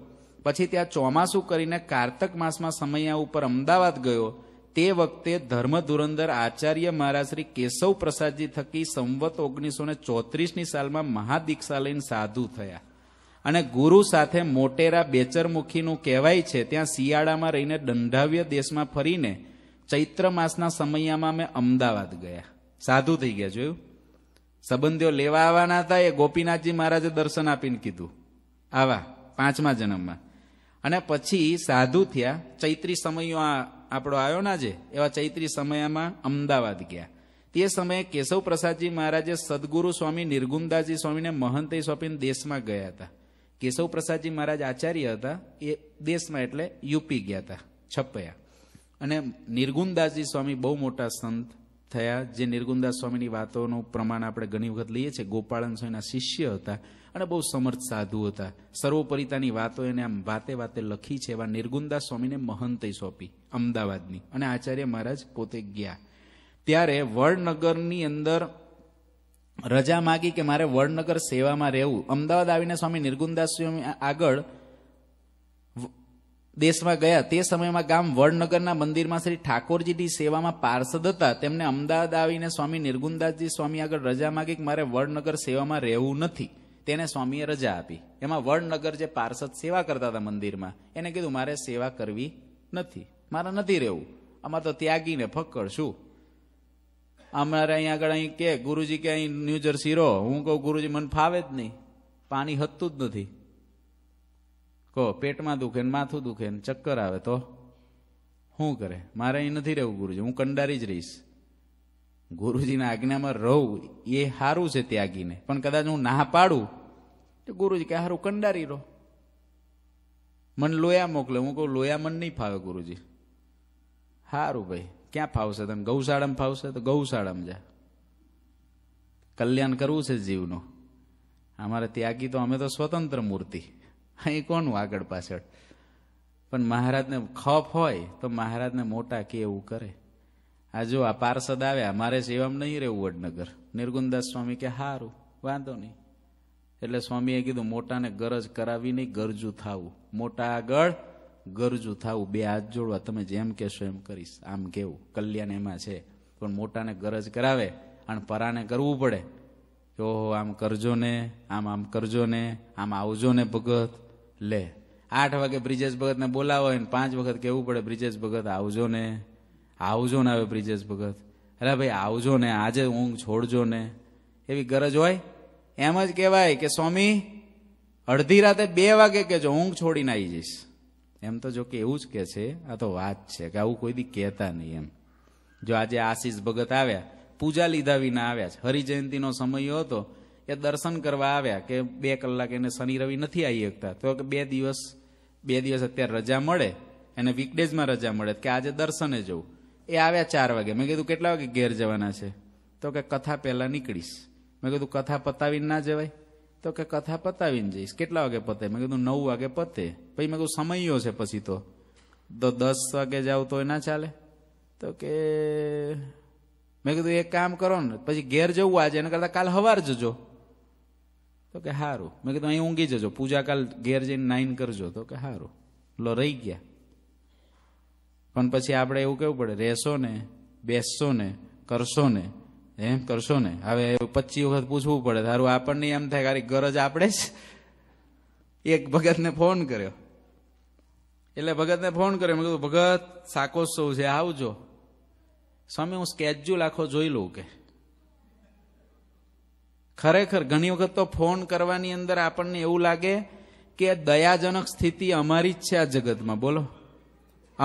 પછી ત્યાં ચોમાસું કરીને કાર્તક માસમાં સમયા ઉપર અમદાવાદ ગયો તે વખતે ધર્મ ધુરંદર આચાર્ય મહારાજ શ્રી કેશવ પ્રસાદજી થકી સંવત ઓગણીસો ને ચોત્રીસની સાલમાં મહાદીક્ષાલયન સાધુ થયા અને ગુરુ સાથે મોટેરા બેચરમુખીનું કહેવાય છે ત્યાં શિયાળામાં રહીને દંડાવ્ય દેશમાં ફરીને ચૈત્ર માસના સમયમાં અમે અમદાવાદ ગયા સાધુ થઈ ગયા જોયું સંબંધીઓ લેવા આવવાના હતા એ ગોપીનાથજી મહારાજે દર્શન આપીને કીધું આવા પાંચમા જન્મમાં અને પછી સાધુ થયા ચૈત્રી સમયો આ આપણો આવ્યો ના જે એવા ચૈત્રી સમયમાં અમદાવાદ ગયા તે સમયે કેશવ પ્રસાદજી મહારાજે સદગુરુ સ્વામી નિર્ગુંદાજી સ્વામીને મહંતઈ સોંપીને દેશમાં ગયા હતા કેશવ પ્રસાદજી મહારાજ આચાર્ય હતા એ દેશમાં એટલે યુપી ગયા હતા છપ્પયા અને નિર્ગુંદાસજી સ્વામી બહુ મોટા સંત થયા જે નિર્ગુંદાસ સ્વામીની વાતોનું પ્રમાણ આપણે ઘણી વખત લઈએ છીએ ગોપાળન સ્વામીના શિષ્ય હતા અને બહુ સમર્થ સાધુ હતા સર્વોપરિતાની વાતો એને આમ વાતે વાતે લખી છે એવા નિર્ગુણદાસ સ્વામીને મહંતઈ સોંપી અમદાવાદની અને આચાર્ય મહારાજ પોતે ગયા ત્યારે વડનગરની અંદર રજા માગી કે મારે વડનગર સેવામાં રહેવું અમદાવાદ આવીને સ્વામી નિર્ગુંદાસ સ્વામી આગળ દેશમાં ગયા તે સમયમાં ગામ વડનગરના મંદિરમાં શ્રી ઠાકોરજીની સેવામાં પાર્ષદ હતા તેમને અમદાવાદ આવીને સ્વામી નિર્ગુંદાસજી સ્વામી આગળ રજા માગી કે મારે વડનગર સેવામાં રહેવું નથી તેને સ્વામીએ રજા આપી એમાં વડનગર જે પાર્ષદ સેવા કરતા હતા મંદિરમાં એને કીધું મારે સેવા કરવી નથી મારે નથી રહેવું અમારે તો ત્યાગીને ફક્કડ શું અમારે અહીંયા આગળ અહીં કે ગુરુજી કે અહીં ન્યૂ જર્સી રહો હું કહું ગુરુજી મને ફાવે જ નહીં પાણી હતું જ નથી કહો પેટમાં દુખે ને માથું દુખે ને ચક્કર આવે તો શું કરે મારે અહીં નથી રહેવું ગુરુજી હું કંડારી જ રહીશ ગુરુજીના આજ્ઞામાં રહું એ સારું છે ત્યાગીને પણ કદાચ હું ના પાડું તો ગુરુજી કે સારું કંડારી રહો મન લોયા મોકલે હું કહું લોયા મન નહીં ફાવે ગુરુજી સારું ભાઈ ક્યાં ફાવશે તને ગૌશાળામાં ફાવશે તો ગૌશાળામાં જા કલ્યાણ કરવું છે જીવનું અમારે ત્યાગી તો અમે તો સ્વતંત્ર મૂર્તિ અહીં કોણ આગળ પાછળ પણ મહારાજને ખફ હોય તો મહારાજને મોટા કે એવું કરે આ જો આ પાર્ષદ આવ્યા મારે સેવામાં નહીં રહેવું વડનગર નિર્ગુણદાસ સ્વામી કે હારું વાંધો નહીં એટલે સ્વામીએ કીધું મોટાને ગરજ કરાવી નહીં ગરજુ થવું મોટા આગળ ગરજુ થવું બે હાથ જોડવા તમે જેમ કહેશો એમ કરીશ આમ કેવું કલ્યાણ એમાં છે પણ મોટાને ગરજ કરાવે અને પરાને કરવું પડે કે ઓહો આમ કરજો ને આમ આમ કરજો ને આમ આવજો ને ભગત લે આઠ વાગે બ્રિજેશ ભગતને બોલાવો ને પાંચ વખત કહેવું પડે બ્રિજેશ ભગત આવજો ને આવજો ને હવે બ્રિજેશ ભગત અરે ભાઈ આવજો ને આજે ઊંઘ છોડજો ને એવી ગરજ હોય એમ જ કહેવાય કે સ્વામી અડધી રાતે બે વાગે કહેજો ઊંઘ છોડીને આવી જઈશ એમ તો જો કે એવું જ કે છે આ તો વાત છે કે આવું કોઈ દી કહેતા નહીં એમ જો આજે આશીષ ભગત આવ્યા પૂજા લીધા વિના આવ્યા છે હરિજયંતીનો સમય હતો એ દર્શન કરવા આવ્યા કે બે કલાક એને શનિ રવિ નથી આવી શકતા તો કે બે દિવસ બે દિવસ અત્યારે રજા મળે એને વીકડેઝમાં રજા મળે કે આજે દર્શને જવું એ આવ્યા ચાર વાગે મેં કીધું કેટલા વાગે ઘેર જવાના છે તો કે કથા પહેલાં નીકળીશ મેં કીધું કથા પતાવીને ના જવાય તો કે કથા પતાવીને જઈશ કેટલા વાગે પતે મેં કીધું નવ વાગે પતે પછી મેં કીધું સમયો છે પછી તો તો દસ વાગે જાવ તો ના ચાલે તો કે મેં કીધું એક કામ કરો ને પછી ઘેર જવું આજે એના કરતાં કાલ હવાર જજો તો કે સારું મેં કીધું અહીં ઊંઘી જજો પૂજા કાલ ઘેર જઈને નાઈન કરજો તો કે સારું લો રહી ગયા પણ પછી આપણે એવું કેવું પડે રહેશો ને બેસશો ને કરશો ને એમ કરશો ને હવે પચીસ વખત પૂછવું પડે તારું આપણને એમ થાય ખાલી ગરજ આપણે જ એક ભગતને ફોન કર્યો એટલે ભગતને ફોન કર્યો મેં કીધું ભગત શાકોત્સવ છે આવજો સ્વામી હું સ્કેચ્યુલ આખો જોઈ લઉં કે ખરેખર ઘણી વખત તો ફોન કરવાની અંદર આપણને એવું લાગે કે દયાજનક સ્થિતિ અમારી જ છે આ જગતમાં બોલો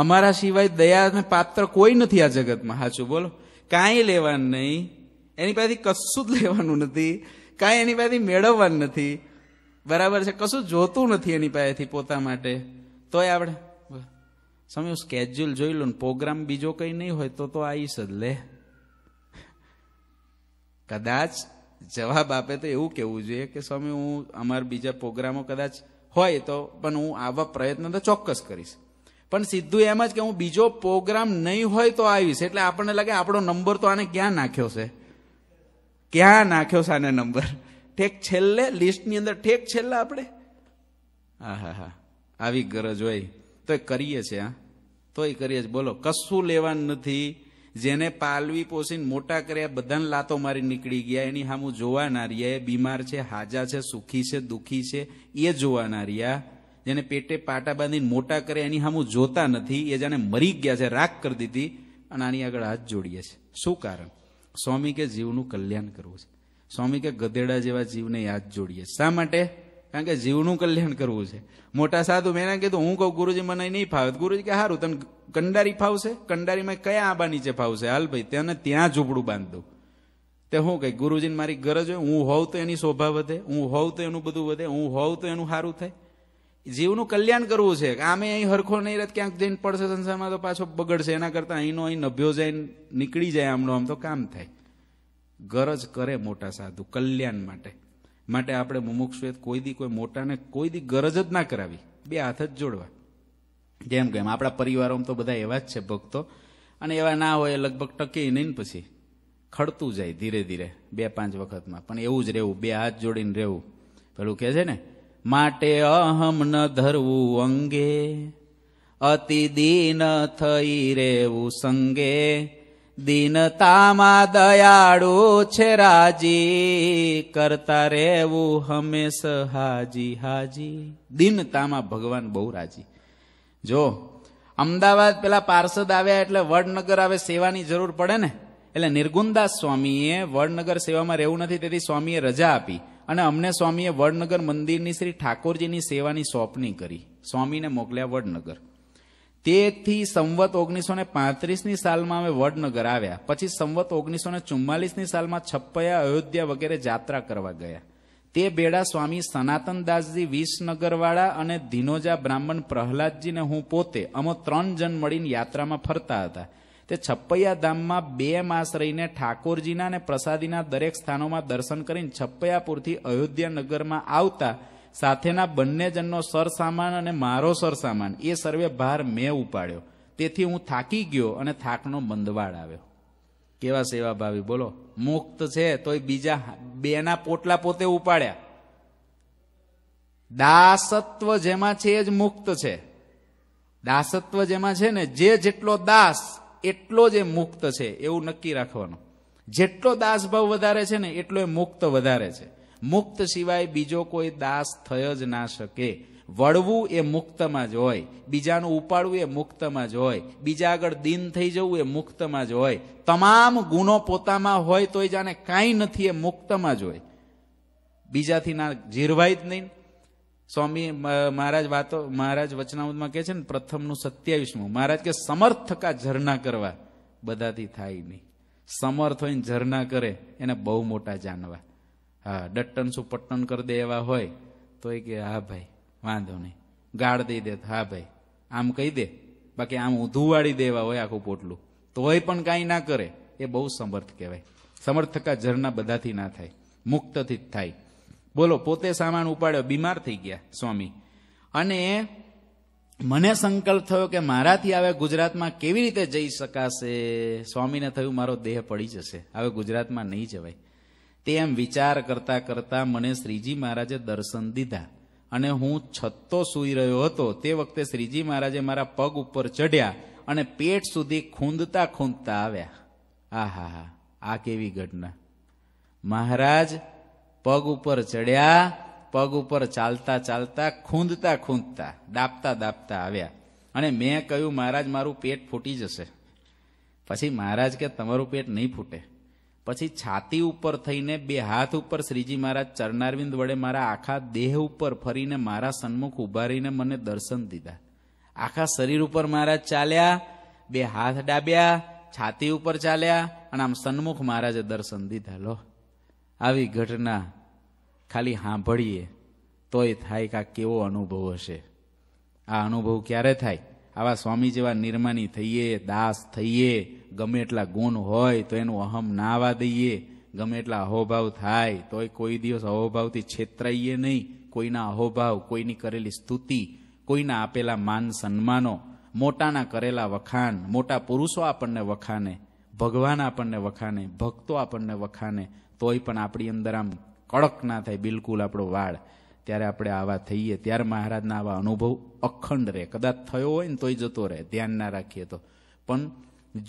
અમારા સિવાય દયાને પાત્ર કોઈ નથી આ જગતમાં સાચું બોલો કાંઈ લેવાનું નહીં એની પાસેથી કશું જ લેવાનું નથી કાંઈ એની પાસેથી મેળવવાનું નથી બરાબર છે કશું જોતું નથી એની પાસેથી પોતા માટે તોય આપણે સમજો સ્કેડ્યુલ જોઈ લો ને પ્રોગ્રામ બીજો કંઈ નહીં હોય તો તો આવીશ જ લે કદાચ જવાબ આપે તો એવું કહેવું જોઈએ કે સ્વામી હું અમારા બીજા પ્રોગ્રામો કદાચ હોય તો પણ હું આવા પ્રયત્ન તો ચોક્કસ કરીશ પણ સીધું એમ જ કે હું બીજો પ્રોગ્રામ નહીં હોય તો આવીશ એટલે આપણને લાગે આપણો નંબર તો આને ક્યાં નાખ્યો છે ક્યાં નાખ્યો છે આને નંબર ઠેક છેલ્લે લિસ્ટની અંદર ઠેક છેલ્લે આપણે હા હા હા આવી ગરજ હોય તો એ કરીએ છીએ હા તોય કરીએ છીએ બોલો કશું લેવાનું નથી જેને પાલવી પોષીને મોટા કર્યા બધાને લાતો મારી નીકળી ગયા એની હા હું જોવાના રહ્યા એ બીમાર છે હાજા છે સુખી છે દુખી છે એ જોવાના રહ્યા જેને પેટે પાટા બાંધીને મોટા કરે એની સામું જોતા નથી એ જાણે મરી ગયા છે રાખ કરી દીધી અને આની આગળ હાથ જોડીએ છે શું કારણ સ્વામી કે જીવનું કલ્યાણ કરવું છે સ્વામી કે ગધેડા જેવા જીવને હાથ જોડીએ શા માટે કારણ કે જીવનું કલ્યાણ કરવું છે મોટા સાધુ મેં એને કીધું હું કહું ગુરુજી મને નહીં ફાવે ગુરુજી કે સારું તને કંડારી ફાવશે કંડારીમાં કયા આંબા નીચે ફાવશે હાલ ભાઈ તેને ત્યાં ઝૂંપડું બાંધ દઉં તે હું કઈ ગુરુજીને મારી ગરજ હોય હું હોઉં તો એની શોભા વધે હું હોઉં તો એનું બધું વધે હું હોઉં તો એનું સારું થાય જીવનું કલ્યાણ કરવું છે આમે અહીં હરખો નહીં રહેત ક્યાંક જઈને પડશે સંસારમાં તો પાછો બગડશે એના કરતાં અહીંનો અહીં નભ્યો જાય નીકળી જાય આમનો આમ તો કામ થાય ગરજ કરે મોટા સાધુ કલ્યાણ માટે માટે આપણે મુમુક્ષુએ કોઈ દી કોઈ મોટાને કોઈ દી ગરજ જ ના કરાવી બે હાથ જ જોડવા જેમ કે એમ આપણા પરિવારોમાં તો બધા એવા જ છે ભક્તો અને એવા ના હોય લગભગ ટકી નહીં પછી ખડતું જાય ધીરે ધીરે બે પાંચ વખતમાં પણ એવું જ રહેવું બે હાથ જોડીને રહેવું પેલું કહે છે ને માટે અહમ ન ધરવું અંગે અતિ દીન થઈ રેવું સંગે દીનતામાં દયાળુ છે રાજી કરતા રહેવું હંમેશ હાજી હાજી દીનતામાં ભગવાન બહુ રાજી જો અમદાવાદ પેલા પાર્ષદ આવ્યા એટલે વડનગર હવે સેવાની જરૂર પડે ને એટલે નિર્ગુંદાસ સ્વામીએ વડનગર સેવામાં રહેવું નથી તેથી સ્વામીએ રજા આપી અને અમને સ્વામીએ વડનગર મંદિરની શ્રી ઠાકોરજીની સેવાની સોંપણી કરી સ્વામીને મોકલ્યા વડનગર તેથી સંવત ઓગણીસો ને પાંત્રીસની સાલમાં અમે વડનગર આવ્યા પછી સંવત ઓગણીસો ને ચુમ્માલીસની સાલમાં છપ્પયા અયોધ્યા વગેરે જાત્રા કરવા ગયા તે બેડા સ્વામી સનાતનદાસજી વિસનગરવાળા અને ધીનોજા બ્રાહ્મણ પ્રહલાદજીને હું પોતે અમો ત્રણ જણ મળીને યાત્રામાં ફરતા હતા તે છપ્પૈયા ધામમાં બે માસ રહીને ઠાકોરજીના અને પ્રસાદીના દરેક સ્થાનોમાં દર્શન કરીને છપ્પૈયાપુરથી અયોધ્યા નગરમાં આવતા સાથેના બંને જણનો સરસામાન અને મારો સરસામાન એ સર્વે ભાર મેં ઉપાડ્યો તેથી હું થાકી ગયો અને થાકનો મંદવાડ આવ્યો કેવા સેવાભાવી બોલો મુક્ત છે તોય બીજા બેના પોટલા પોતે ઉપાડ્યા દાસત્વ જેમાં છે એ જ મુક્ત છે દાસત્વ જેમાં છે ને જે જેટલો દાસ એટલો જ એ મુક્ત છે એવું નક્કી રાખવાનું જેટલો દાસભાવ વધારે છે ને એટલો એ મુક્ત વધારે છે મુક્ત સિવાય બીજો કોઈ દાસ થયો જ ના શકે વળવું એ મુક્તમાં જ હોય બીજાનું ઉપાડવું એ મુક્તમાં જ હોય બીજા આગળ દિન થઈ જવું એ મુક્તમાં જ હોય તમામ ગુનો પોતામાં હોય તોય જાણે કાંઈ નથી એ મુક્તમાં જ હોય બીજાથી ના જીરવાય જ નહીં સ્વામી મહારાજ વાતો મહારાજ વચનામૃતમાં કહે છે ને પ્રથમનું સત્યાવીસમું મહારાજ કે સમર્થકા ઝરણા કરવા બધાથી થાય નહીં સમર્થ હોય ઝરણા કરે એને બહુ મોટા જાનવા હા ડટ્ટન શું પટ્ટન કરી દે એવા હોય તો એ કે હા ભાઈ વાંધો નહીં ગાળ દઈ દે હા ભાઈ આમ કહી દે બાકી આમ ઊંધું વાળી દેવા હોય આખું પોટલું તોય પણ કાંઈ ના કરે એ બહુ સમર્થ કહેવાય સમર્થકા ઝરણા બધાથી ના થાય મુક્તથી જ થાય બોલો પોતે સામાન ઉપાડ્યો બીમાર થઈ ગયા સ્વામી અને મને સંકલ્પ થયો કે મારાથી હવે ગુજરાતમાં કેવી રીતે જઈ શકાશે સ્વામીને થયું મારો દેહ પડી જશે હવે ગુજરાતમાં નહીં જવાય તે એમ વિચાર કરતા કરતા મને શ્રીજી મહારાજે દર્શન દીધા અને હું છત્તો સૂઈ રહ્યો હતો તે વખતે શ્રીજી મહારાજે મારા પગ ઉપર ચઢ્યા અને પેટ સુધી ખૂંદતા ખૂંદતા આવ્યા આ હા હા આ કેવી ઘટના મહારાજ પગ ઉપર ચડ્યા પગ ઉપર ચાલતા ચાલતા ખૂંદતા ખૂંદતા દાપતા દાપતા આવ્યા અને મેં કહ્યું મહારાજ મારું પેટ ફૂટી જશે પછી મહારાજ કે તમારું પેટ નહીં ફૂટે પછી છાતી ઉપર થઈને બે હાથ ઉપર શ્રીજી મહારાજ ચરણારવિંદ વડે મારા આખા દેહ ઉપર ફરીને મારા સન્મુખ ઉભા મને દર્શન દીધા આખા શરીર ઉપર મહારાજ ચાલ્યા બે હાથ ડાબ્યા છાતી ઉપર ચાલ્યા અને આમ સન્મુખ મહારાજે દર્શન દીધા લો આવી ઘટના ખાલી સાંભળીએ તોય થાય કે આ કેવો અનુભવ હશે આ અનુભવ ક્યારે થાય આવા સ્વામી જેવા નિર્માની થઈએ દાસ થઈએ ગમે એટલા ગુણ હોય તો એનું અહમ ના આવવા દઈએ ગમે એટલા અહોભાવ થાય તોય કોઈ દિવસ અહોભાવથી છેતરાઈએ નહીં કોઈના અહોભાવ કોઈની કરેલી સ્તુતિ કોઈના આપેલા માન સન્માનો મોટાના કરેલા વખાણ મોટા પુરુષો આપણને વખાને ભગવાન આપણને વખાને ભક્તો આપણને વખાને તોય પણ આપણી અંદર આમ કડક ના થાય બિલકુલ આપણો વાળ ત્યારે આપણે આવા થઈએ ત્યારે મહારાજના આવા અનુભવ અખંડ રહે કદાચ થયો હોય ને તોય જતો રહે ધ્યાન ના રાખીએ તો પણ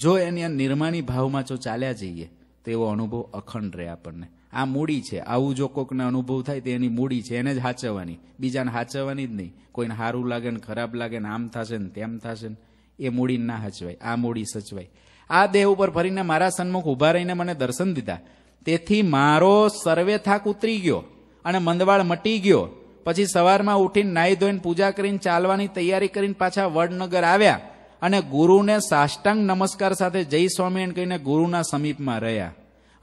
જો એની આ નિર્માણી ભાવમાં જો ચાલ્યા જઈએ તો એવો અનુભવ અખંડ રહે આપણને આ મૂડી છે આવું જો કોઈકને અનુભવ થાય તો એની મૂડી છે એને જ હાચવવાની બીજાને હાચવવાની જ નહીં કોઈને સારું લાગે ને ખરાબ લાગે ને આમ થશે ને તેમ થશે ને એ મૂડી ના હાચવાય આ મૂડી સચવાય આ દેહ ઉપર ફરીને મારા સન્મુખ ઊભા રહીને મને દર્શન દીધા તેથી મારો સર્વે થાક ઉતરી ગયો અને મંદવાળ મટી ગયો પછી સવારમાં ઉઠીને નાઈ ધોઈને પૂજા કરીને ચાલવાની તૈયારી કરીને પાછા વડનગર આવ્યા અને ગુરુને સાષ્ટાંગ નમસ્કાર સાથે જય સ્વામી કહીને ગુરુના સમીપમાં રહ્યા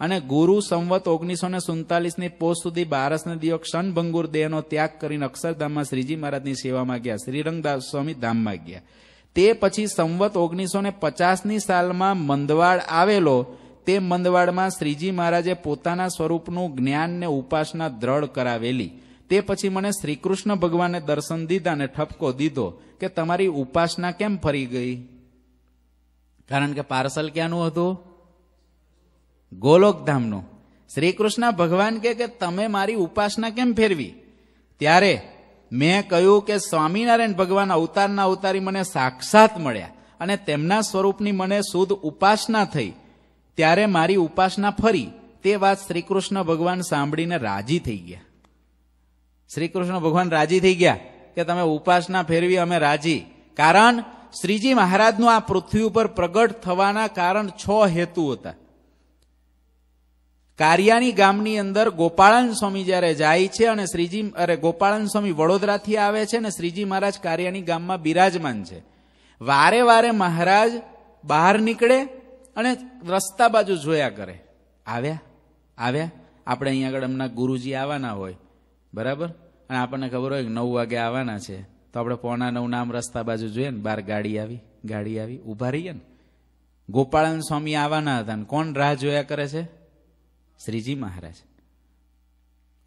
અને ગુરુ સંવત ઓગણીસો ને સુડતાલીસની પોસ્ટ સુધી બારસને દિવસ ક્ષણભંગુર દેહનો ત્યાગ કરીને અક્ષરધામમાં શ્રીજી મહારાજની સેવામાં ગયા શ્રીરંગદાસ સ્વામી ધામમાં ગયા તે પછી સંવત ઓગણીસો ને પચાસની સાલમાં મંદવાડ આવેલો તે મંદવાડમાં શ્રીજી મહારાજે પોતાના સ્વરૂપનું જ્ઞાન ને ઉપાસના દ્રઢ કરાવેલી તે પછી મને શ્રીકૃષ્ણ ભગવાને દર્શન દીધા ને ઠપકો દીધો કે તમારી ઉપાસના કેમ ફરી ગઈ કારણ કે પાર્સલ ક્યાંનું હતું ગોલોકધામનું શ્રીકૃષ્ણ ભગવાન કે તમે મારી ઉપાસના કેમ ફેરવી ત્યારે મેં કહ્યું કે સ્વામિનારાયણ ભગવાન અવતારના અવતારી મને સાક્ષાત મળ્યા અને તેમના સ્વરૂપની મને શુદ્ધ ઉપાસના થઈ ત્યારે મારી ઉપાસના ફરી તે વાત શ્રીકૃષ્ણ ભગવાન સાંભળીને રાજી થઈ ગયા શ્રીકૃષ્ણ ભગવાન રાજી થઈ ગયા કે તમે ઉપાસના ફેરવી અમે રાજી કારણ શ્રીજી મહારાજનું આ પૃથ્વી ઉપર પ્રગટ થવાના કારણ છ હેતુ હતા કારિયાની ગામની અંદર ગોપાળન સ્વામી જ્યારે જાય છે અને શ્રીજી અરે ગોપાળન સ્વામી વડોદરાથી આવે છે અને શ્રીજી મહારાજ કારિયાની ગામમાં બિરાજમાન છે વારે વારે મહારાજ બહાર નીકળે અને રસ્તા બાજુ જોયા કરે આવ્યા આવ્યા આપણે અહીંયા આગળ હમણાં ગુરુજી આવવાના હોય બરાબર અને આપણને ખબર હોય નવ વાગે આવવાના છે તો આપણે પોણા નવ નામ રસ્તા બાજુ જોઈએ ને બહાર ગાડી આવી ગાડી આવી ઊભા રહીએ ને ગોપાળન સ્વામી આવવાના હતા ને કોણ રાહ જોયા કરે છે શ્રીજી મહારાજ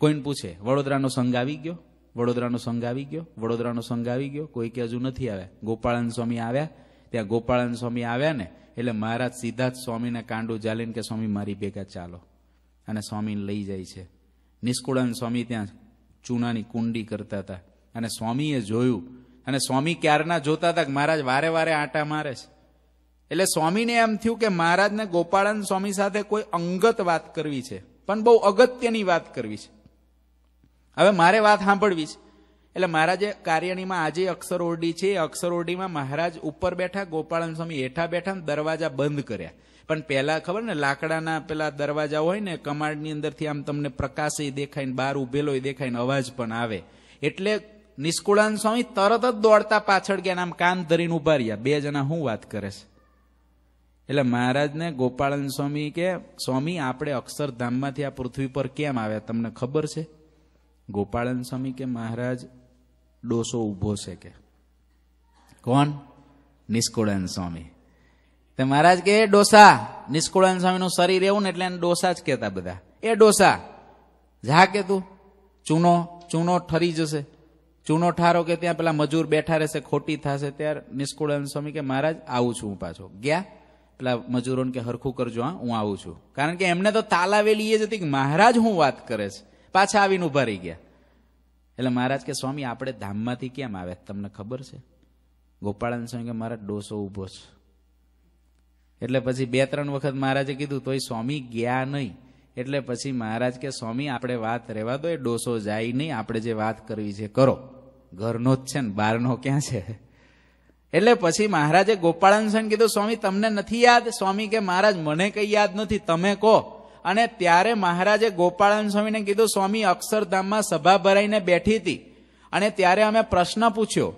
કોઈને પૂછે વડોદરાનો સંઘ આવી ગયો વડોદરાનો સંઘ આવી ગયો વડોદરાનો સંઘ આવી ગયો કોઈ કે હજુ નથી આવ્યા ગોપાળન સ્વામી આવ્યા ત્યાં ગોપાળન સ્વામી આવ્યા ને એટલે મહારાજ સીધા જ સ્વામીને કાંડું જાલીને કે સ્વામી મારી ભેગા ચાલો અને સ્વામીને લઈ જાય છે નિષ્કુળાન સ્વામી ત્યાં ચૂનાની કુંડી કરતા હતા અને સ્વામીએ જોયું અને સ્વામી ક્યારના જોતા હતા કે મહારાજ વારે વારે આંટા મારે છે એટલે સ્વામીને એમ થયું કે મહારાજને ગોપાળન સ્વામી સાથે કોઈ અંગત વાત કરવી છે પણ બહુ અગત્યની વાત કરવી છે હવે મારે વાત સાંભળવી છે એટલે મહારાજે કાર્યણીમાં આજે અક્ષરઓરડી છે એ અક્ષરઓરડીમાં મહારાજ ઉપર બેઠા ગોપાળન સ્વામી હેઠા બેઠા દરવાજા બંધ કર્યા પણ પહેલા ખબર ને લાકડાના પેલા દરવાજા હોય ને કમાડની અંદરથી આમ તમને પ્રકાશ દેખાય બહાર ઉભેલો દેખાય ને અવાજ પણ આવે એટલે નિષ્કુળાન સ્વામી તરત જ દોડતા પાછળ ગયા આમ કાન ધરીને ઉભા રહ્યા બે જણા શું વાત કરે છે એટલે મહારાજને ગોપાળન સ્વામી કે સ્વામી આપણે અક્ષરધામમાંથી આ પૃથ્વી પર કેમ આવ્યા તમને ખબર છે ગોપાળન સ્વામી કે મહારાજ ડોસો ઊભો છે કે કોણ નિષ્કુળાન સ્વામી તે મહારાજ કે ડોસા નિષ્કુળાન સ્વામીનું શરીર એવું ને એટલે એને ડોસા જ કહેતા બધા એ ડોસા જા કે તું ચૂનો ચૂનો ઠરી જશે ચૂનો ઠારો કે ત્યાં પેલા મજૂર બેઠા રહેશે ખોટી થશે ત્યારે નિષ્કુળાન સ્વામી કે મહારાજ આવું છું હું પાછો ગયા પેલા મજૂરોને કે હરખું કરજો હા હું આવું છું કારણ કે એમને તો તાલાવેલી એ જ હતી કે મહારાજ હું વાત કરે છે પાછા આવીને ઉભા રહી ગયા એટલે મહારાજ કે સ્વામી આપણે ધામમાંથી કેમ આવે તમને ખબર છે ગોપાળાન સ્વામી કે મારા ડોસો ઊભો છે એટલે પછી બે ત્રણ વખત મહારાજે કીધું તોય સ્વામી ગયા નહીં એટલે પછી મહારાજ કે સ્વામી આપણે વાત રહેવા દો એ ડોસો જાય નહીં આપણે જે વાત કરવી છે કરો ઘરનો જ છે ને બહારનો ક્યાં છે એટલે પછી મહારાજે ગોપાળાન સ્વામી કીધું સ્વામી તમને નથી યાદ સ્વામી કે મહારાજ મને કંઈ યાદ નથી તમે કહો અને ત્યારે મહારાજે ગોપાળન સ્વામીને કીધું સ્વામી અક્ષરધામમાં સભા ભરાઈને બેઠી હતી અને ત્યારે અમે પ્રશ્ન પૂછ્યો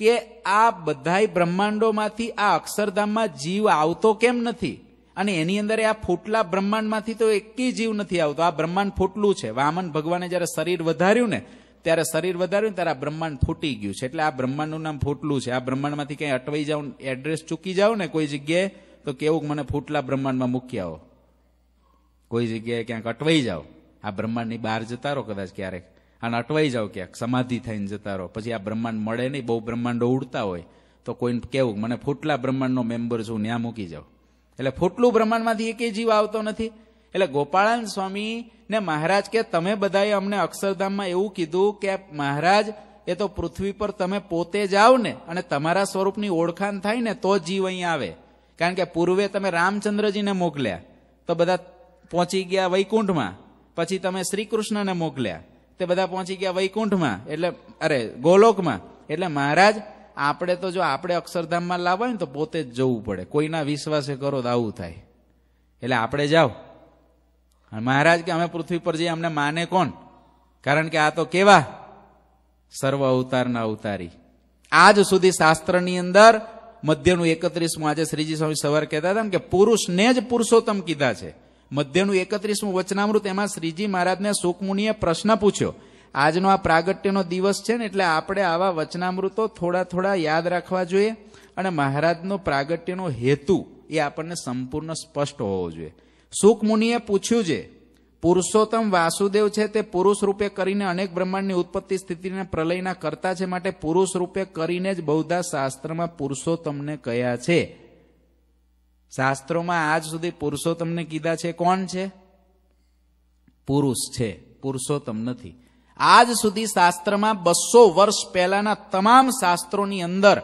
કે આ બધાય બ્રહ્માંડોમાંથી આ અક્ષરધામમાં જીવ આવતો કેમ નથી અને એની અંદર આ ફૂટલા બ્રહ્માંડમાંથી તો એકી જીવ નથી આવતો આ બ્રહ્માંડ ફૂટલું છે વામન ભગવાને જ્યારે શરીર વધાર્યું ને ત્યારે શરીર વધાર્યું ત્યારે આ બ્રહ્માંડ ફૂટી ગયું છે એટલે આ બ્રહ્માંડનું નામ ફૂટલું છે આ બ્રહ્માંડમાંથી ક્યાંય અટવાઈ જાવ એડ્રેસ ચૂકી જાવ ને કોઈ જગ્યાએ તો કેવું મને ફૂટલા બ્રહ્માંડમાં મૂકી આવો કોઈ જગ્યાએ ક્યાંક અટવાઈ જાઓ આ બ્રહ્માંડની બહાર જતા રહો કદાચ ક્યારેક અને અટવાઈ જાઓ ક્યાંક સમાધિ થઈને જતા રહો પછી આ બ્રહ્માંડ મળે નહીં બહુ બ્રહ્માંડો ઉડતા હોય તો કોઈને કેવું મને ફૂટલા બ્રહ્માંડનો મેમ્બર છું ત્યાં મૂકી જાઓ એટલે ફૂટલું બ્રહ્માંડમાંથી એકેય જીવ આવતો નથી એટલે ગોપાળાન સ્વામી ને મહારાજ કે તમે બધાએ અમને અક્ષરધામમાં એવું કીધું કે મહારાજ એ તો પૃથ્વી પર તમે પોતે જાઓ ને અને તમારા સ્વરૂપની ઓળખાણ થાય ને તો જીવ અહીં આવે કારણ કે પૂર્વે તમે રામચંદ્રજીને મોકલ્યા તો બધા પહોંચી ગયા વૈકુંઠમાં પછી તમે શ્રી કૃષ્ણને મોકલ્યા તે બધા પહોંચી ગયા વૈકુંઠમાં એટલે અરે ગોલોકમાં એટલે મહારાજ આપણે તો જો આપણે અક્ષરધામમાં લાવવા ને તો પોતે જ જવું પડે કોઈના વિશ્વાસે કરો તો આવું થાય એટલે આપણે જાઓ મહારાજ કે અમે પૃથ્વી પર જઈએ અમને માને કોણ કારણ કે આ તો કેવા સર્વ અવતારના અવતારી આજ સુધી શાસ્ત્રની અંદર મધ્યનું એકત્રીસમું આજે શ્રીજી સ્વામી સવાર કહેતા હતા કે પુરુષને જ પુરુષોત્તમ કીધા છે મધ્યનું એકત્રીસમું વચનામૃત એમાં શ્રીજી મહારાજને સુકમુનિએ પ્રશ્ન પૂછ્યો આજનો આ પ્રાગટ્યનો દિવસ છે ને એટલે આપણે આવા વચનામૃતો થોડા થોડા યાદ રાખવા જોઈએ અને મહારાજનો પ્રાગટ્યનો હેતુ એ આપણને સંપૂર્ણ સ્પષ્ટ હોવો જોઈએ શુકમુનિએ પૂછ્યું છે પુરુષોત્તમ વાસુદેવ છે તે પુરુષ રૂપે કરીને અનેક બ્રહ્માંડની ઉત્પત્તિ સ્થિતિને પ્રલયના કરતા છે માટે પુરુષ રૂપે કરીને જ બૌદ્ધા શાસ્ત્રમાં પુરુષોત્તમને કહ્યા છે શાસ્ત્રોમાં આજ સુધી પુરુષોત્તમને કીધા છે કોણ છે પુરુષ છે પુરુષોત્તમ નથી આજ સુધી શાસ્ત્રમાં બસો વર્ષ પહેલાના તમામ શાસ્ત્રોની અંદર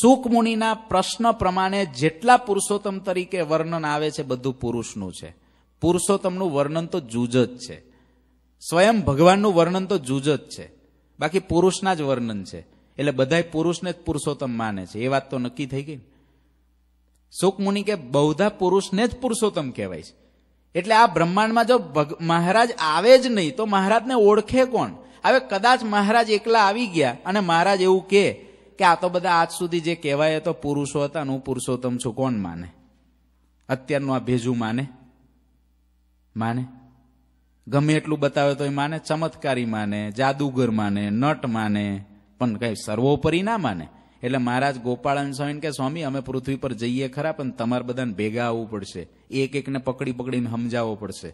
સુકમુનિના પ્રશ્ન પ્રમાણે જેટલા પુરુષોત્તમ તરીકે વર્ણન આવે છે બધું પુરુષનું છે પુરુષોત્તમનું વર્ણન તો જૂજ જ છે સ્વયં ભગવાનનું વર્ણન તો જૂજ જ છે બાકી પુરુષના જ વર્ણન છે એટલે બધાય પુરુષને જ પુરુષોત્તમ માને છે એ વાત તો નક્કી થઈ ગઈ ને સુખમુનિ કે બહુધા પુરુષને જ પુરુષોત્તમ કહેવાય છે એટલે આ બ્રહ્માંડમાં જો મહારાજ આવે જ નહીં તો મહારાજને ઓળખે કોણ હવે કદાચ મહારાજ એકલા આવી ગયા અને મહારાજ એવું કહે કે આ તો બધા આજ સુધી જે કહેવાય તો પુરુષો હતા હું પુરુષોત્તમ છું કોણ માને અત્યારનું આ ભેજું માને માને ગમે એટલું બતાવે તો એ માને ચમત્કારી માને જાદુગર માને નટ માને પણ કઈ સર્વોપરી ના માને એટલે મહારાજ ગોપાળન સ્વામી કે સ્વામી અમે પૃથ્વી પર જઈએ ખરા પણ તમારે બધાને ભેગા આવવું પડશે એક એકને પકડી પકડીને સમજાવવો પડશે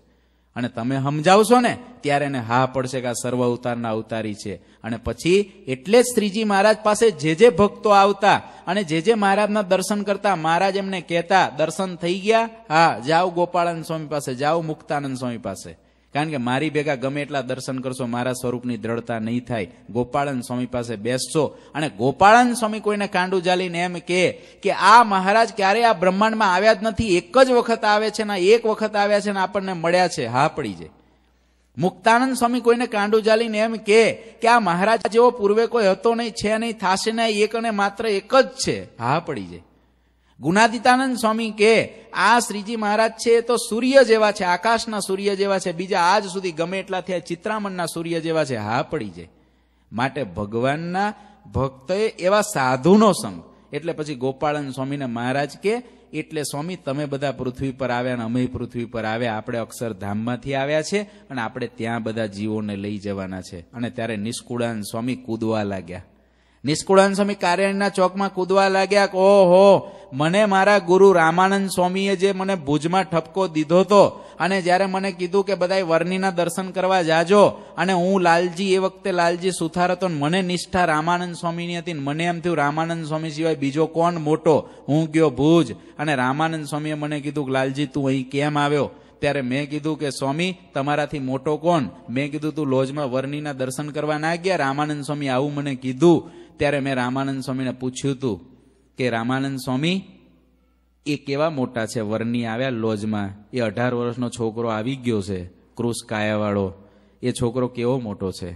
અને તમે સમજાવશો ને ત્યારે એને હા પડશે કે આ સર્વ અવતારના અવતારી છે અને પછી એટલે જ શ્રીજી મહારાજ પાસે જે જે ભક્તો આવતા અને જે જે મહારાજના દર્શન કરતા મહારાજ એમને કહેતા દર્શન થઈ ગયા હા જાઓ ગોપાળાનંદ સ્વામી પાસે જાઓ મુક્તાનંદ સ્વામી પાસે કારણ કે મારી ભેગા ગમે એટલા દર્શન કરશો મારા સ્વરૂપની દ્રઢતા નહીં થાય ગોપાળન સ્વામી પાસે બેસશો અને ગોપાળન સ્વામી કોઈને કાંડું જાલીને એમ કે કે આ મહારાજ ક્યારેય આ બ્રહ્માંડમાં આવ્યા જ નથી એક જ વખત આવે છે ને એક વખત આવ્યા છે ને આપણને મળ્યા છે હા પડી જાય મુક્તાનંદ સ્વામી કોઈને કાંડું જાલીને એમ કે કે આ મહારાજ જેવો પૂર્વે કોઈ હતો નહીં છે નહીં થાશે નહીં એક અને માત્ર એક જ છે હા પડી જાય ગુનાદિતાનંદ સ્વામી કે આ શ્રીજી મહારાજ છે તો સૂર્ય જેવા છે આકાશના સૂર્ય જેવા છે બીજા આજ સુધી ગમે એટલા થયા ચિત્રામણના સૂર્ય જેવા છે હા પડી જાય માટે ભગવાનના ભક્તએ એવા સાધુનો સંગ એટલે પછી ગોપાળન સ્વામીને મહારાજ કે એટલે સ્વામી તમે બધા પૃથ્વી પર આવ્યા અને અમે પૃથ્વી પર આવ્યા આપણે અક્ષરધામમાંથી આવ્યા છે અને આપણે ત્યાં બધા જીવોને લઈ જવાના છે અને ત્યારે નિષ્કુળાન સ્વામી કૂદવા લાગ્યા નિષ્કુળાન સ્વામી કાર્યાણીના ચોકમાં કૂદવા લાગ્યા ઓહો મને મારા ગુરુ રામાનંદ સ્વામીએ જે મને ભુજમાં ઠપકો દીધો હતો અને જ્યારે મને કીધું કે બધાય વર્ણીના દર્શન કરવા જાજો અને હું લાલજી એ વખતે લાલજી સુથાર હતો મને નિષ્ઠા રામાનંદ સ્વામીની હતી મને એમ થયું રામાનંદ સ્વામી સિવાય બીજો કોણ મોટો હું ગયો ભુજ અને રામાનંદ સ્વામીએ મને કીધું કે લાલજી તું અહીં કેમ આવ્યો ત્યારે મેં કીધું કે સ્વામી તમારાથી મોટો કોણ મેં કીધું તું લોજમાં વર્ણીના દર્શન કરવા ના ગયા રામાનંદ સ્વામી આવું મને કીધું ત્યારે મેં રામાનંદ સ્વામીને પૂછ્યું હતું કે રામાનંદ સ્વામી એ કેવા મોટા છે વરની આવ્યા લોજમાં એ અઢાર વર્ષનો છોકરો આવી ગયો છે ક્રુસ કાયાવાળો એ છોકરો કેવો મોટો છે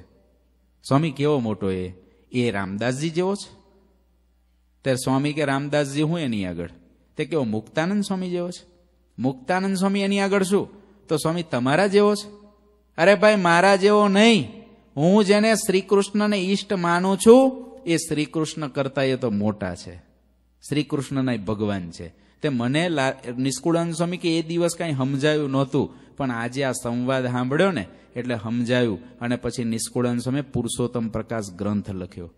સ્વામી કેવો મોટો એ એ રામદાસજી જેવો છે ત્યારે સ્વામી કે રામદાસજી હું એની આગળ તે કેવો મુક્તાનંદ સ્વામી જેવો છે મુક્તાનંદ સ્વામી એની આગળ શું તો સ્વામી તમારા જેવો છે અરે ભાઈ મારા જેવો નહીં હું જેને શ્રી કૃષ્ણને ઈષ્ટ માનું છું એ શ્રી કૃષ્ણ કરતા એ તો મોટા છે શ્રી કૃષ્ણના ભગવાન છે તે મને નિષ્કુળાન સ્વામી કે એ દિવસ કાંઈ સમજાયું નહોતું પણ આજે આ સંવાદ સાંભળ્યો ને એટલે સમજાયું અને પછી નિષ્કુળાન સ્વામી પુરુષોત્તમ પ્રકાશ ગ્રંથ લખ્યો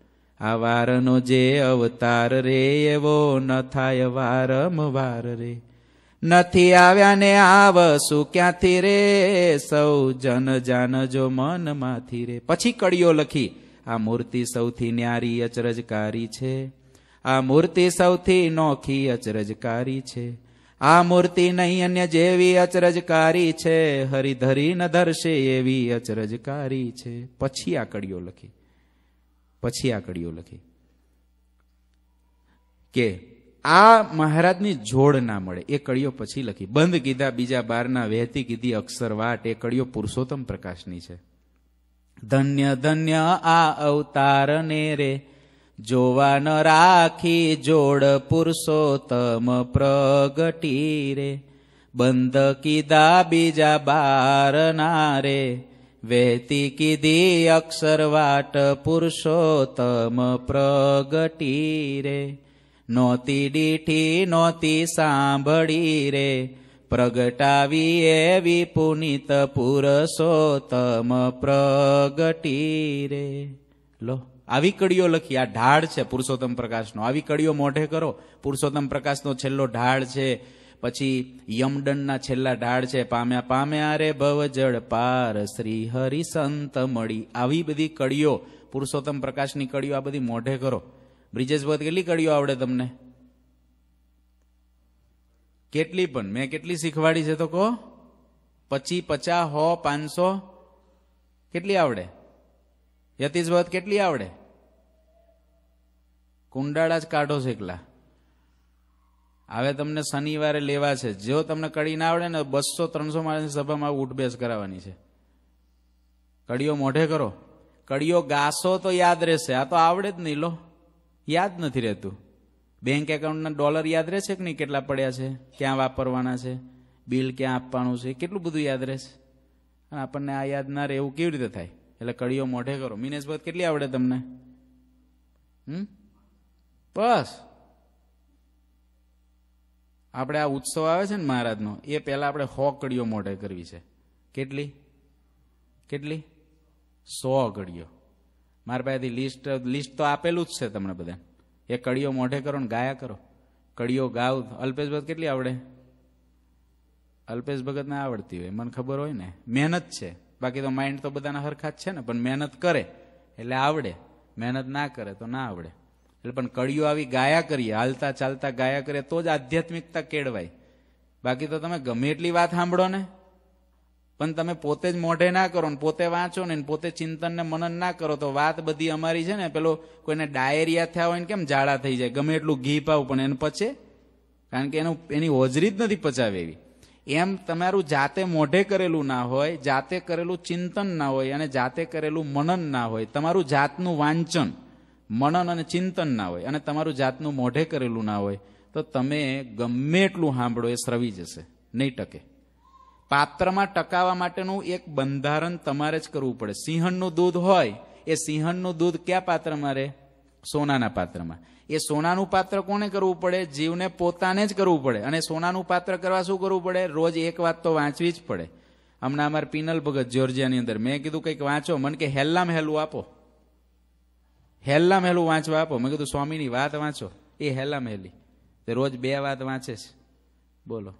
આ વારનો જે અવતાર રે એવો ન થાય વારમવાર રે નથી આવ્યા ને આવશું ક્યાંથી રે સૌ જન જાનજો મનમાંથી રે પછી કડીઓ લખી આ મૂર્તિ સૌથી ન્યારી અચરજકારી છે આ મૂર્તિ સૌથી નોખી અચરજકારી છે આ મૂર્તિ નહીં અન્ય જેવી અચરજકારી છે હરિધરી ન ધરશે એવી અચરજકારી છે પછી આ કડીઓ લખી પછી આ કડીઓ લખી કે આ મહારાજની જોડ ના મળે એ કડીઓ પછી લખી બંધ કીધા બીજા બારના વહેતી કીધી અક્ષરવાટ એ કડીઓ પુરુષોત્તમ પ્રકાશની છે ધન્ય ધન્ય આ અવતારને રે જોવા ન રાખી જોડ પુરુષોત્તમ પ્રગટી રે બંધ કીધા બીજા બાર ના રે વેતી કીધી અક્ષરવાટ પુરુષોત્તમ પ્રગટી રે નોતી ડીઠી નોતી સાંભળી રે પ્રગટાવીએ એવી પુનિત પુરુષોત્તમ પ્રગટી રે લો આવી કડીઓ લખી આ ઢાળ છે પુરુષોત્તમ પ્રકાશનો આવી કડીઓ મોઢે કરો પુરુષોત્તમ પ્રકાશનો છેલ્લો ઢાળ છે પછી યમદંડના છેલ્લા ઢાળ છે પામ્યા પામ્યા રે ભવજળ પાર શ્રી હરિ સંત મળી આવી બધી કડીઓ પુરુષોત્તમ પ્રકાશની કડીઓ આ બધી મોઢે કરો બ્રિજેશ કેટલી કડીઓ આવડે તમને કેટલી પણ મેં કેટલી શીખવાડી છે તો કહો પચી પચા હો પાંચસો કેટલી આવડે યતીશભાઈ કેટલી આવડે કુંડાળા જ કાઢો છે એકલા હવે તમને શનિવારે લેવા છે જો તમને કડી ના આવડે ને બસો ત્રણસો માણસની સભામાં ઉઠબેસ કરાવવાની છે કડીઓ મોઢે કરો કડીઓ ગાસો તો યાદ રહેશે આ તો આવડે જ નહીં લો યાદ નથી રહેતું બેંક એકાઉન્ટના ડોલર યાદ રહેશે કે નહીં કેટલા પડ્યા છે ક્યાં વાપરવાના છે બિલ ક્યાં આપવાનું છે કેટલું બધું યાદ રહેશે અને આપણને આ યાદ ના રહે એવું કેવી રીતે થાય એટલે કડીઓ મોઢે કરો મિનેશભાઈ કેટલી આવડે તમને હમ બસ આપણે આ ઉત્સવ આવે છે ને મહારાજનો એ પહેલાં આપણે સો કડીઓ મોઢે કરવી છે કેટલી કેટલી સો ઘડીઓ મારા પાસેથી લિસ્ટ લિસ્ટ તો આપેલું જ છે તમને બધા એ કડીઓ મોઢે કરો ને ગાયા કરો કડીઓ ગાવ અલ્પેશ ભગત કેટલી આવડે અલ્પેશ ભગતને આવડતી હોય મને ખબર હોય ને મહેનત છે બાકી તો માઇન્ડ તો બધાના સરખા જ છે ને પણ મહેનત કરે એટલે આવડે મહેનત ના કરે તો ના આવડે એટલે પણ કડીઓ આવી ગાયા કરીએ હાલતા ચાલતા ગાયા કરીએ તો જ આધ્યાત્મિકતા કેળવાય બાકી તો તમે ગમે એટલી વાત સાંભળો ને પણ તમે પોતે જ મોઢે ના કરો ને પોતે વાંચો ને પોતે ચિંતન ને મનન ના કરો તો વાત બધી અમારી છે ને પેલો કોઈને ડાયરિયા થયા હોય ને કેમ ઝાડા થઈ જાય ગમે એટલું ઘી પાવું પણ એને પચે કારણ કે એનું એની હોજરી જ નથી પચાવે એવી એમ તમારું જાતે મોઢે કરેલું ના હોય જાતે કરેલું ચિંતન ના હોય અને જાતે કરેલું મનન ના હોય તમારું જાતનું વાંચન મનન અને ચિંતન ના હોય અને તમારું જાતનું મોઢે કરેલું ના હોય તો તમે ગમે એટલું સાંભળો એ શ્રવી જશે નહીં ટકે પાત્રમાં ટકાવા માટેનું એક બંધારણ તમારે જ કરવું પડે સિંહણનું દૂધ હોય એ સિંહણનું દૂધ કયા પાત્રમાં રહે સોનાના પાત્રમાં એ સોનાનું પાત્ર કોને કરવું પડે જીવને પોતાને જ કરવું પડે અને સોનાનું પાત્ર કરવા શું કરવું પડે રોજ એક વાત તો વાંચવી જ પડે હમણાં અમારે પિનલ ભગત જ્યોર્જિયાની અંદર મેં કીધું કંઈક વાંચો મને કે હેલ્લામ હેલું આપો હેલ્લામ હેલું વાંચવા આપો મેં કીધું સ્વામીની વાત વાંચો એ હેલ્લામ હેલી રોજ બે વાત વાંચે છે બોલો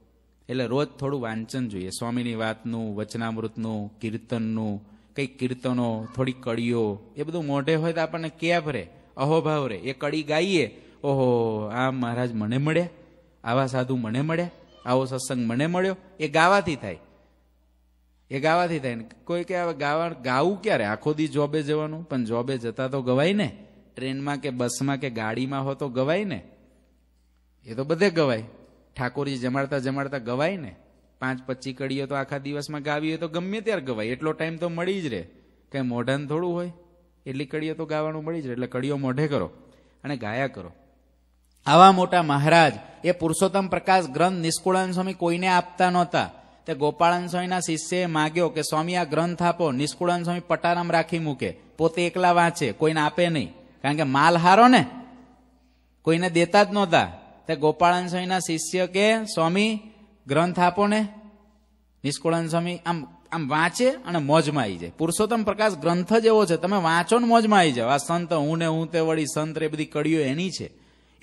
એટલે રોજ થોડું વાંચન જોઈએ સ્વામીની વાતનું વચનામૃતનું કીર્તનનું કંઈક કીર્તનો થોડી કડીઓ એ બધું મોઢે હોય તો આપણને કેપ રે અહોભાવ રે એ કડી ગાઈએ ઓહો આ મહારાજ મને મળ્યા આવા સાધુ મને મળ્યા આવો સત્સંગ મને મળ્યો એ ગાવાથી થાય એ ગાવાથી થાય ને કોઈ કે ગાવા ગાવું ક્યારે આખો દી જોબે જવાનું પણ જોબે જતા તો ગવાય ને ટ્રેનમાં કે બસમાં કે ગાડીમાં હો તો ગવાય ને એ તો બધે ગવાય ઠાકોરજી જમાડતા જમાડતા ગવાય ને પાંચ પચી કડીઓ તો આખા દિવસમાં ગાવી હોય તો ગમે ત્યારે ગવાય એટલો ટાઈમ તો મળી જ રહે કંઈ મોઢાને થોડું હોય એટલી કડીઓ તો ગાવાનું મળી જ રહે એટલે કડીઓ મોઢે કરો અને ગાયા કરો આવા મોટા મહારાજ એ પુરુષોત્તમ પ્રકાશ ગ્રંથ નિષ્કુળાન સ્વામી કોઈને આપતા નહોતા તે ગોપાળન સ્વામીના શિષ્યએ માગ્યો કે સ્વામી આ ગ્રંથ આપો નિષ્કુળાન સ્વામી પટારામ રાખી મૂકે પોતે એકલા વાંચે કોઈને આપે નહીં કારણ કે માલ હારો ને કોઈને દેતા જ નહોતા તે ગોપાળન સ્વામીના શિષ્ય કે સ્વામી ગ્રંથ આપો ને નિષ્કુળાન સ્વામી આમ આમ વાંચે અને મોજમાં આવી જાય પુરુષોત્તમ પ્રકાશ ગ્રંથ જેવો છે તમે વાંચો ને મોજમાં આવી જાવ આ સંત હું ને હું તે વળી સંત એ બધી કડીઓ એની છે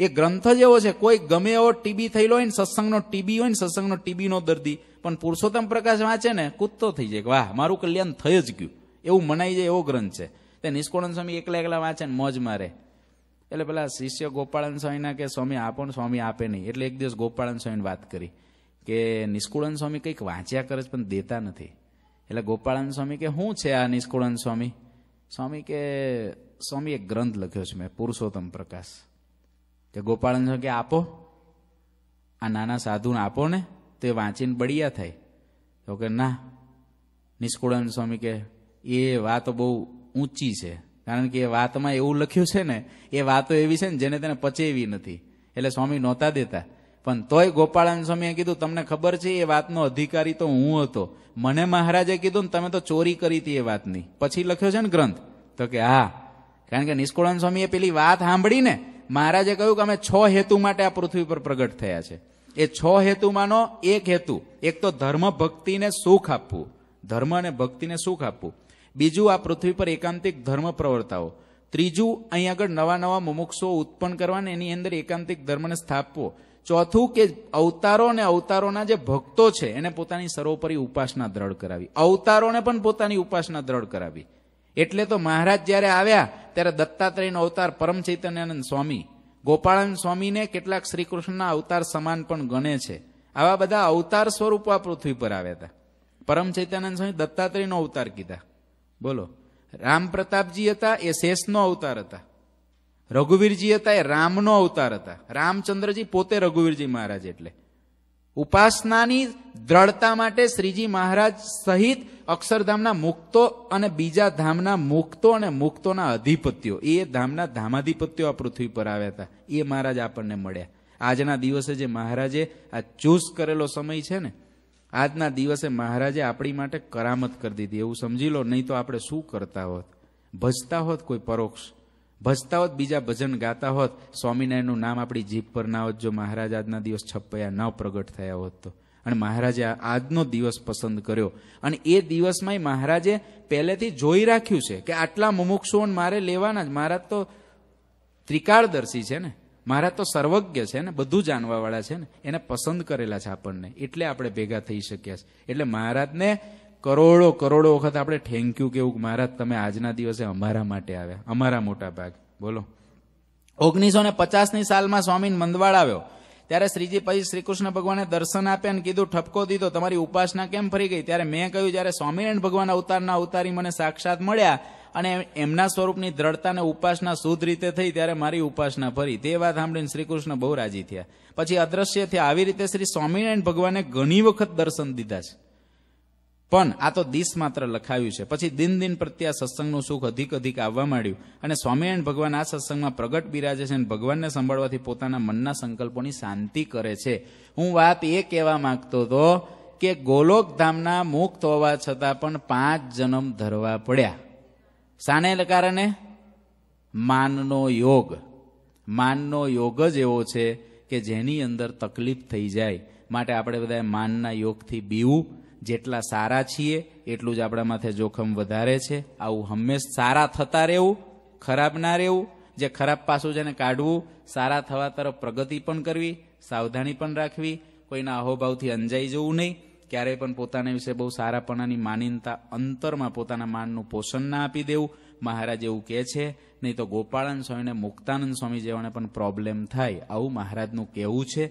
એ ગ્રંથ જેવો છે કોઈ ગમે એવો ટીબી થયેલો હોય ને સત્સંગનો ટીબી હોય ને સત્સંગનો ટીબીનો દર્દી પણ પુરુષોત્તમ પ્રકાશ વાંચે ને કૂદતો થઈ જાય વાહ મારું કલ્યાણ થઈ જ ગયું એવું મનાઈ જાય એવો ગ્રંથ છે તે નિષ્કોળન સ્વામી એકલા એકલા વાંચે ને મોજમાં રહે એટલે પેલા શિષ્ય ગોપાળન સ્વામીના કે સ્વામી આપો ને સ્વામી આપે નહીં એટલે એક દિવસ ગોપાળન સ્વામીને વાત કરી કે નિષ્કુળન સ્વામી કંઈક વાંચ્યા કરે છે પણ દેતા નથી એટલે ગોપાળન સ્વામી કે શું છે આ નિષ્કુળન સ્વામી સ્વામી કે સ્વામી એક ગ્રંથ લખ્યો છે મેં પુરુષોત્તમ પ્રકાશ કે ગોપાળન સ્વામી કે આપો આ નાના સાધુને આપો ને તો એ વાંચીને બળિયા થાય તો કે ના નિષ્કુળન સ્વામી કે એ વાત બહુ ઊંચી છે કારણ કે એ વાતમાં એવું લખ્યું છે ને એ વાતો એવી છે ને જેને તેને પચેવી નથી એટલે સ્વામી નહોતા દેતા પણ તોય ગોપાળાન સ્વામીએ કીધું તમને ખબર છે એ વાતનો અધિકારી તો હું હતો મને મહારાજે કીધું ને તમે તો ચોરી કરી હતી એ વાતની પછી લખ્યો છે ને ગ્રંથ તો કે હા કારણ કે નિષ્કુળાન સ્વામીએ પેલી વાત સાંભળીને મહારાજે કહ્યું કે અમે છ હેતુ માટે આ પૃથ્વી પર પ્રગટ થયા છે એ છ હેતુમાંનો એક હેતુ એક તો ધર્મ ભક્તિને સુખ આપવું ધર્મ અને ભક્તિને સુખ આપવું બીજું આ પૃથ્વી પર એકાંતિક ધર્મ પ્રવર્તાવો ત્રીજું અહીં આગળ નવા નવા મુમુક્ષો ઉત્પન્ન કરવા એની અંદર એકાંતિક ધર્મને સ્થાપવો ચોથું કે અવતારો અને અવતારોના જે ભક્તો છે એને પોતાની સર્વોપરી ઉપાસના દ્રઢ કરાવી અવતારોને પણ પોતાની ઉપાસના દ્રઢ કરાવી એટલે તો મહારાજ જ્યારે આવ્યા ત્યારે દત્તાત્રેયનો અવતાર પરમ ચૈતન્યાનંદ સ્વામી ગોપાળાનંદ સ્વામીને કેટલાક શ્રીકૃષ્ણના અવતાર સમાન પણ ગણે છે આવા બધા અવતાર સ્વરૂપ આ પૃથ્વી પર આવ્યા હતા પરમ ચૈતન્યાનંદ સ્વામી દત્તાત્રેયનો અવતાર કીધા બોલો રામ પ્રતાપજી હતા એ શેષનો અવતાર હતા રઘુવીરજી હતા એ રામનો અવતાર હતા રામચંદ્રજી પોતે રઘુવીરજી મહારાજ એટલે ઉપાસનાની દ્રઢતા માટે શ્રીજી મહારાજ સહિત અક્ષરધામના મુક્તો અને બીજા ધામના મુક્તો અને મુક્તોના અધિપત્યો એ ધામના ધામાધિપત્યો આ પૃથ્વી પર આવ્યા હતા એ મહારાજ આપણને મળ્યા આજના દિવસે જે મહારાજે આ ચૂઝ કરેલો સમય છે ને આજના દિવસે મહારાજે આપણી માટે કરામત કરી દીધી એવું સમજી લો નહીં તો આપણે શું કરતા હોત ભજતા હોત કોઈ પરોક્ષ ભજતા હોત બીજા ભજન ગાતા હોત સ્વામિનારાયણનું નામ આપણી જીભ પર ના હોત જો મહારાજ આજના દિવસ છપ્પયા ન પ્રગટ થયા હોત તો અને મહારાજે આજનો દિવસ પસંદ કર્યો અને એ દિવસમાં મહારાજે પહેલેથી જોઈ રાખ્યું છે કે આટલા મુમુક્ષુઓને મારે લેવાના જ મહારાજ તો ત્રિકાળદર્શી છે ને મારા તો સર્વજ્ઞ છે ને બધું જાણવાવાળા છે ને એને પસંદ કરેલા છે આપણને એટલે આપણે ભેગા થઈ શક્યા છે એટલે મહારાજને કરોડો કરોડો વખત આપણે થેન્ક યુ કેવું મહારાજ તમે આજના દિવસે અમારા માટે આવ્યા અમારા મોટા ભાગ બોલો ઓગણીસો ને પચાસની સાલમાં સ્વામી મંદવાડ આવ્યો ત્યારે શ્રીજી પછી શ્રીકૃષ્ણ ભગવાને દર્શન આપ્યા ને કીધું ઠપકો દીધો તમારી ઉપાસના કેમ ફરી ગઈ ત્યારે મેં કહ્યું જ્યારે સ્વામિનારાયણ ભગવાન અવતારના અવતારી મને સાક્ષાત મળ્યા અને એમના સ્વરૂપની દ્રઢતાને ઉપાસના શુદ્ધ રીતે થઈ ત્યારે મારી ઉપાસના ફરી તે વાત સાંભળીને શ્રી કૃષ્ણ બહુ રાજી થયા પછી અદ્રશ્ય થયા આવી રીતે શ્રી સ્વામિનારાયણ ભગવાને ઘણી વખત દર્શન દીધા છે પણ આ તો દિશ માત્ર લખાવ્યું છે પછી દિન દિન પ્રત્યે આ સત્સંગનું સુખ અધિક અધિક આવવા માંડ્યું અને સ્વામિનારાયણ ભગવાન આ સત્સંગમાં પ્રગટ બિરાજે છે અને ભગવાનને સંભાળવાથી પોતાના મનના સંકલ્પોની શાંતિ કરે છે હું વાત એ કહેવા માંગતો હતો કે ગોલોક ધામના મુક્ત હોવા છતાં પણ પાંચ જન્મ ધરવા પડ્યા શાને કારણે માનનો યોગ માનનો યોગ જ એવો છે કે જેની અંદર તકલીફ થઈ જાય માટે આપણે બધા માનના યોગથી બીવું જેટલા સારા છીએ એટલું જ આપણા માથે જોખમ વધારે છે આવું હંમેશ સારા થતા રહેવું ખરાબ ના રહેવું જે ખરાબ પાસું છે એને કાઢવું સારા થવા તરફ પ્રગતિ પણ કરવી સાવધાની પણ રાખવી કોઈના અહોભાવથી અંજાઈ જવું નહીં ક્યારેય પણ પોતાના વિશે બહુ સારાપણાની માનીનતા અંતરમાં પોતાના માનનું પોષણ ના આપી દેવું મહારાજ એવું કહે છે નહીં તો ગોપાળાન સ્વામીને મુક્તાનંદ સ્વામી જેવાને પણ પ્રોબ્લેમ થાય આવું મહારાજનું કહેવું છે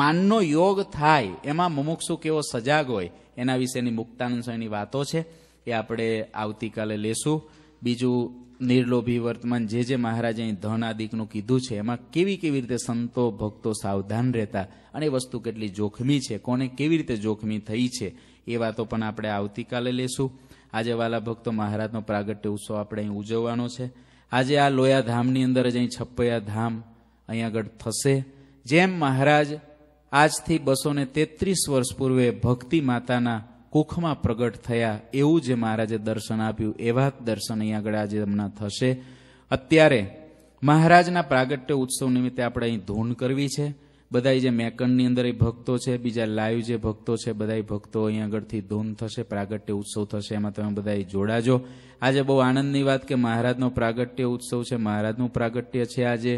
માનનો યોગ થાય એમાં મુમુક્ષુ કેવો સજાગ હોય એના વિશેની મુક્તાનંદ સ્વામીની વાતો છે એ આપણે આવતીકાલે લેશું બીજું નિર્લોભી વર્તમાન જે જે મહારાજે અહીં ધન આદિકનું કીધું છે એમાં કેવી કેવી રીતે સંતો ભક્તો સાવધાન રહેતા અને વસ્તુ કેટલી જોખમી છે કોને કેવી રીતે જોખમી થઈ છે એ વાતો પણ આપણે આવતીકાલે લેશું આજે વાલા ભક્તો મહારાજનો પ્રાગટ્ય ઉત્સવ આપણે અહીં ઉજવવાનો છે આજે આ લોયા ધામની અંદર જ અહીં છપ્પયા ધામ અહીં આગળ થશે જેમ મહારાજ આજથી બસો ને તેત્રીસ વર્ષ પૂર્વે ભક્તિ માતાના કુખમાં પ્રગટ થયા એવું જે મહારાજે દર્શન આપ્યું એવા દર્શન અહીં આગળ આજે હમણાં થશે અત્યારે મહારાજના પ્રાગટ્ય ઉત્સવ નિમિત્તે આપણે અહીં ધૂન કરવી છે બધા જે મેકણની અંદર એ ભક્તો છે બીજા લાઈવ જે ભક્તો છે બધા ભક્તો અહીં આગળથી ધૂન થશે પ્રાગટ્ય ઉત્સવ થશે એમાં તમે બધા જોડાજો આજે બહુ આનંદની વાત કે મહારાજનો પ્રાગટ્ય ઉત્સવ છે મહારાજનું પ્રાગટ્ય છે આજે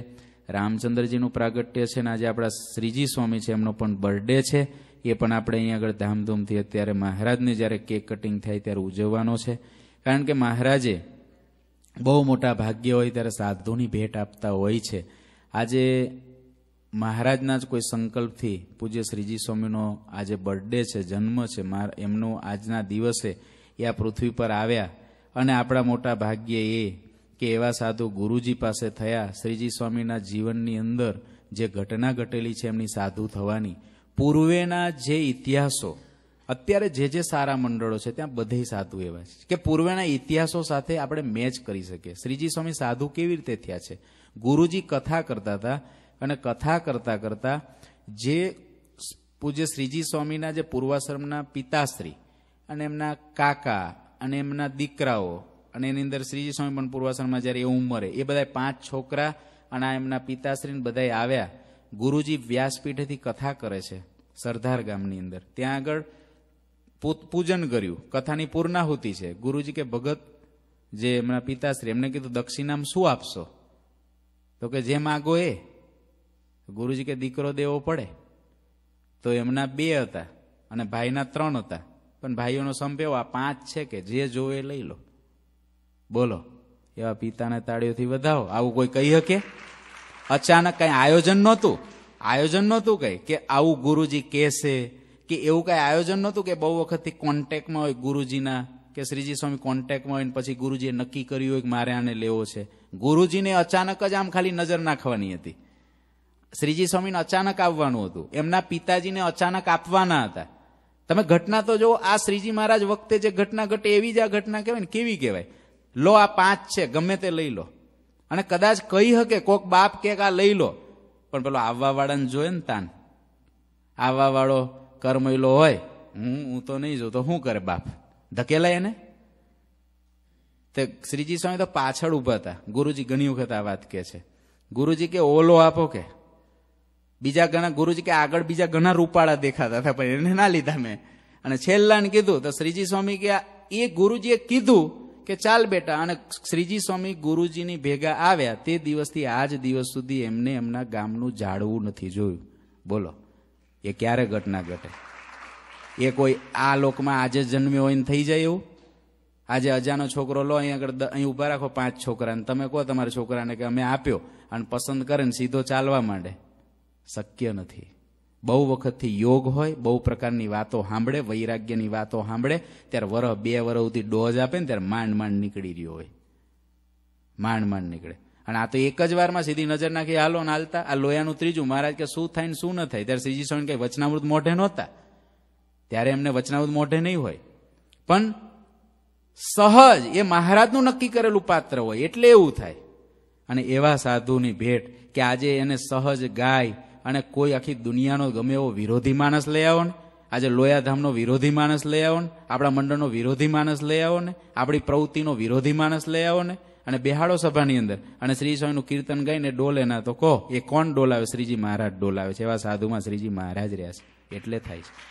રામચંદ્રજીનું પ્રાગટ્ય છે ને આજે આપણા શ્રીજી સ્વામી છે એમનો પણ બર્થડે છે એ પણ આપણે અહીંયા આગળ ધામધૂમથી અત્યારે મહારાજને જ્યારે કેક કટિંગ થાય ત્યારે ઉજવવાનો છે કારણ કે મહારાજે બહુ મોટા ભાગ્ય હોય ત્યારે સાધુની ભેટ આપતા હોય છે આજે મહારાજના જ કોઈ સંકલ્પથી પૂજ્ય શ્રીજી સ્વામીનો આજે બર્થડે છે જન્મ છે એમનો આજના દિવસે એ આ પૃથ્વી પર આવ્યા અને આપણા મોટા ભાગ્ય એ કે એવા સાધુ ગુરુજી પાસે થયા શ્રીજી સ્વામીના જીવનની અંદર જે ઘટના ઘટેલી છે એમની સાધુ થવાની પૂર્વેના જે ઇતિહાસો અત્યારે જે જે સારા મંડળો છે ત્યાં બધે સાધુ એવા છે કે પૂર્વેના ઇતિહાસો સાથે આપણે મેચ કરી શકીએ શ્રીજી સ્વામી સાધુ કેવી રીતે થયા છે ગુરુજી કથા કરતા હતા અને કથા કરતા કરતા જે પૂજ્ય શ્રીજી સ્વામીના જે પૂર્વાશ્રમના પિતાશ્રી અને એમના કાકા અને એમના દીકરાઓ અને એની અંદર શ્રીજી સ્વામી પણ પૂર્વાશ્રમમાં જ્યારે એ ઉંમરે એ બધા પાંચ છોકરા અને એમના પિતાશ્રીને બધાએ આવ્યા ગુરુજી વ્યાસપીઠેથી કથા કરે છે સરદાર ગામની અંદર ત્યાં આગળ પૂજન કર્યું કથાની પૂર્ણાહુતિ છે ગુરુજી કે ભગત જે એમના પિતાશ્રી એમને કીધું દક્ષિણામ શું આપશો તો કે જે માગો એ ગુરુજી કે દીકરો દેવો પડે તો એમના બે હતા અને ભાઈના ત્રણ હતા પણ ભાઈઓનો સંપેવો આ પાંચ છે કે જે જોવે લઈ લો બોલો એવા પિતાને તાળીઓથી વધાવો આવું કોઈ કહી શકે અચાનક કંઈ આયોજન નહોતું આયોજન નહોતું કંઈ કે આવું ગુરુજી કહેશે કે એવું કંઈ આયોજન નહોતું કે બહુ વખતથી કોન્ટેક્ટમાં હોય ગુરુજીના કે શ્રીજી સ્વામી કોન્ટેક્ટમાં હોય ને પછી ગુરુજીએ નક્કી કર્યું હોય કે મારે આને લેવો છે ગુરુજીને અચાનક જ આમ ખાલી નજર નાખવાની હતી શ્રીજી સ્વામીને અચાનક આવવાનું હતું એમના પિતાજીને અચાનક આપવાના હતા તમે ઘટના તો જુઓ આ શ્રીજી મહારાજ વખતે જે ઘટના ઘટે એવી જ આ ઘટના કહેવાય ને કેવી કહેવાય લો આ પાંચ છે ગમે તે લઈ લો અને કદાચ કહી હકે કોક બાપ કે આ લઈ લો પણ પેલો આવવાવાળાને જોયે ને તાન આવવાવાળો કરમયલો હોય હું હું તો નહીં જોઉં તો શું કરે બાપ ધકેલાય એને તે શ્રીજી સ્વામી તો પાછળ ઊભા હતા ગુરુજી ઘણી વખત આ વાત કહે છે ગુરુજી કે ઓલો આપો કે બીજા ઘણા ગુરુજી કે આગળ બીજા ઘણા રૂપાળા દેખાતા હતા પણ એને ના લીધા મેં અને છેલ્લાને કીધું તો શ્રીજી સ્વામી કે એ ગુરુજીએ કીધું કે ચાલ બેટા અને શ્રીજી સ્વામી ગુરુજીની ભેગા આવ્યા તે દિવસથી આ જ દિવસ સુધી એમને એમના ગામનું જાળવું નથી જોયું બોલો એ ક્યારે ઘટના ઘટે એ કોઈ આ લોકમાં આજે જન્મ્યો હોય ને થઈ જાય એવું આજે અજાનો છોકરો લો અહીંયા આગળ અહીં ઉભા રાખો પાંચ છોકરાને તમે કહો તમારા છોકરાને કે અમે આપ્યો અને પસંદ કરે ને સીધો ચાલવા માંડે શક્ય નથી બહુ વખતથી યોગ હોય બહુ પ્રકારની વાતો સાંભળે વૈરાગ્યની વાતો સાંભળે ત્યારે વરહ બે વરહ સુધી ડોઝ આપે ને ત્યારે માંડ માંડ નીકળી રહ્યો હોય માંડ માંડ નીકળે અને આ તો એક જ વારમાં સીધી નજર નાખી હાલો ને હાલતા આ લોયાનું ત્રીજું મહારાજ કે શું થાય ને શું ન થાય ત્યારે શ્રીજી સ્વામી કઈ વચનામૃત મોઢે નહોતા ત્યારે એમને વચનામૃત મોઢે નહીં હોય પણ સહજ એ મહારાજનું નક્કી કરેલું પાત્ર હોય એટલે એવું થાય અને એવા સાધુની ભેટ કે આજે એને સહજ ગાય અને કોઈ આખી દુનિયાનો ગમે એવો વિરોધી માણસ લઈ આવો ને આજે લોયાધામનો વિરોધી માણસ લઈ આવો ને આપણા મંડળનો વિરોધી માણસ લઈ આવો ને આપણી પ્રવૃત્તિનો વિરોધી માણસ લઈ આવો ને અને બેહાડો સભાની અંદર અને શ્રી સ્વામીનું કીર્તન ગાઈને ડોલે ના તો કહો એ કોણ ડોલાવે શ્રીજી મહારાજ ડોલાવે છે એવા સાધુમાં શ્રીજી મહારાજ રહ્યા છે એટલે થાય છે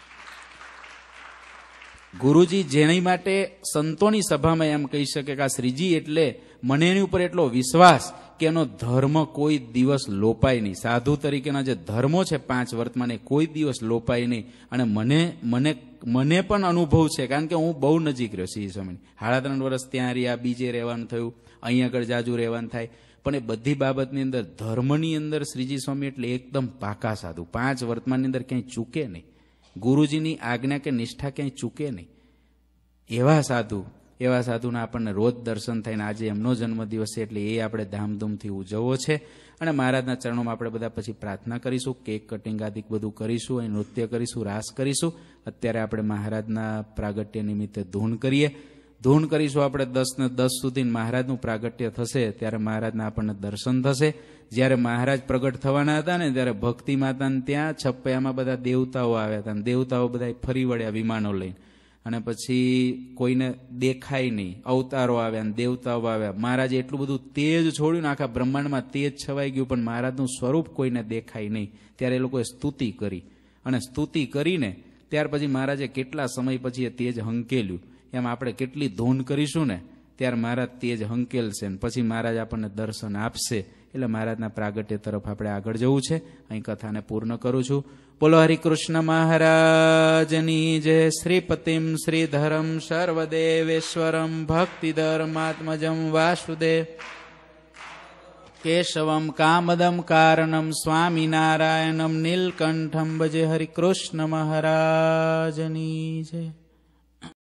ગુરુજી જેની માટે સંતોની સભામાં એમ કહી શકે કે આ શ્રીજી એટલે મને એની ઉપર એટલો વિશ્વાસ વાક્યનો ધર્મ કોઈ દિવસ લોપાય નહીં સાધુ તરીકેના જે ધર્મો છે પાંચ વર્તમાન એ કોઈ દિવસ લોપાય નહીં અને મને મને મને પણ અનુભવ છે કારણ કે હું બહુ નજીક રહ્યો સિંહ સ્વામીની સાડા ત્રણ વર્ષ ત્યાં રહ્યા બીજે રહેવાનું થયું અહીં આગળ જાજુ રહેવાનું થાય પણ એ બધી બાબતની અંદર ધર્મની અંદર શ્રીજી સ્વામી એટલે એકદમ પાકા સાધુ પાંચ વર્તમાનની અંદર ક્યાંય ચૂકે નહીં ગુરુજીની આજ્ઞા કે નિષ્ઠા ક્યાંય ચૂકે નહીં એવા સાધુ એવા સાધુના આપણને રોજ દર્શન થઈને આજે એમનો જન્મદિવસ છે એટલે એ આપણે ધામધૂમથી ઉજવવો છે અને મહારાજના ચરણોમાં આપણે બધા પછી પ્રાર્થના કરીશું કેક કટિંગ આદિ બધું કરીશું અને નૃત્ય કરીશું રાસ કરીશું અત્યારે આપણે મહારાજના પ્રાગટ્ય નિમિત્તે ધૂન કરીએ ધૂન કરીશું આપણે દસ ને દસ સુધી મહારાજનું પ્રાગટ્ય થશે ત્યારે મહારાજના આપણને દર્શન થશે જ્યારે મહારાજ પ્રગટ થવાના હતા ને ત્યારે ભક્તિ માતાને ત્યાં છપ્પયામાં બધા દેવતાઓ આવ્યા હતા દેવતાઓ બધા ફરી વળ્યા વિમાનો લઈને અને પછી કોઈને દેખાય નહીં અવતારો આવ્યા ને દેવતાઓ આવ્યા મહારાજે એટલું બધું તેજ છોડ્યું ને આખા બ્રહ્માંડમાં તેજ છવાઈ ગયું પણ મહારાજનું સ્વરૂપ કોઈને દેખાય નહીં ત્યારે એ લોકોએ સ્તુતિ કરી અને સ્તુતિ કરીને ત્યાર પછી મહારાજે કેટલા સમય પછી એ તેજ હંકેલ્યું એમ આપણે કેટલી ધૂન કરીશું ને ત્યારે મહારાજ તેજ હંકેલશે ને પછી મહારાજ આપણને દર્શન આપશે એટલે મહારાજના પ્રાગટ્ય તરફ આપણે આગળ જવું છે અહીં કથાને પૂર્ણ કરું છું બોલો હરિકૃષ્ણ મહારાજની જય શ્રીપતિમ શ્રીધરમ સર્વદેવેશ્વરમ ભક્તિધર્માત્મજમ વાસુદેવ કેશવમ કામદમ કારણમ સ્વામિનારાયણમ નીલકંઠમ ભજે હરિકૃષ્ણ મહારાજની જય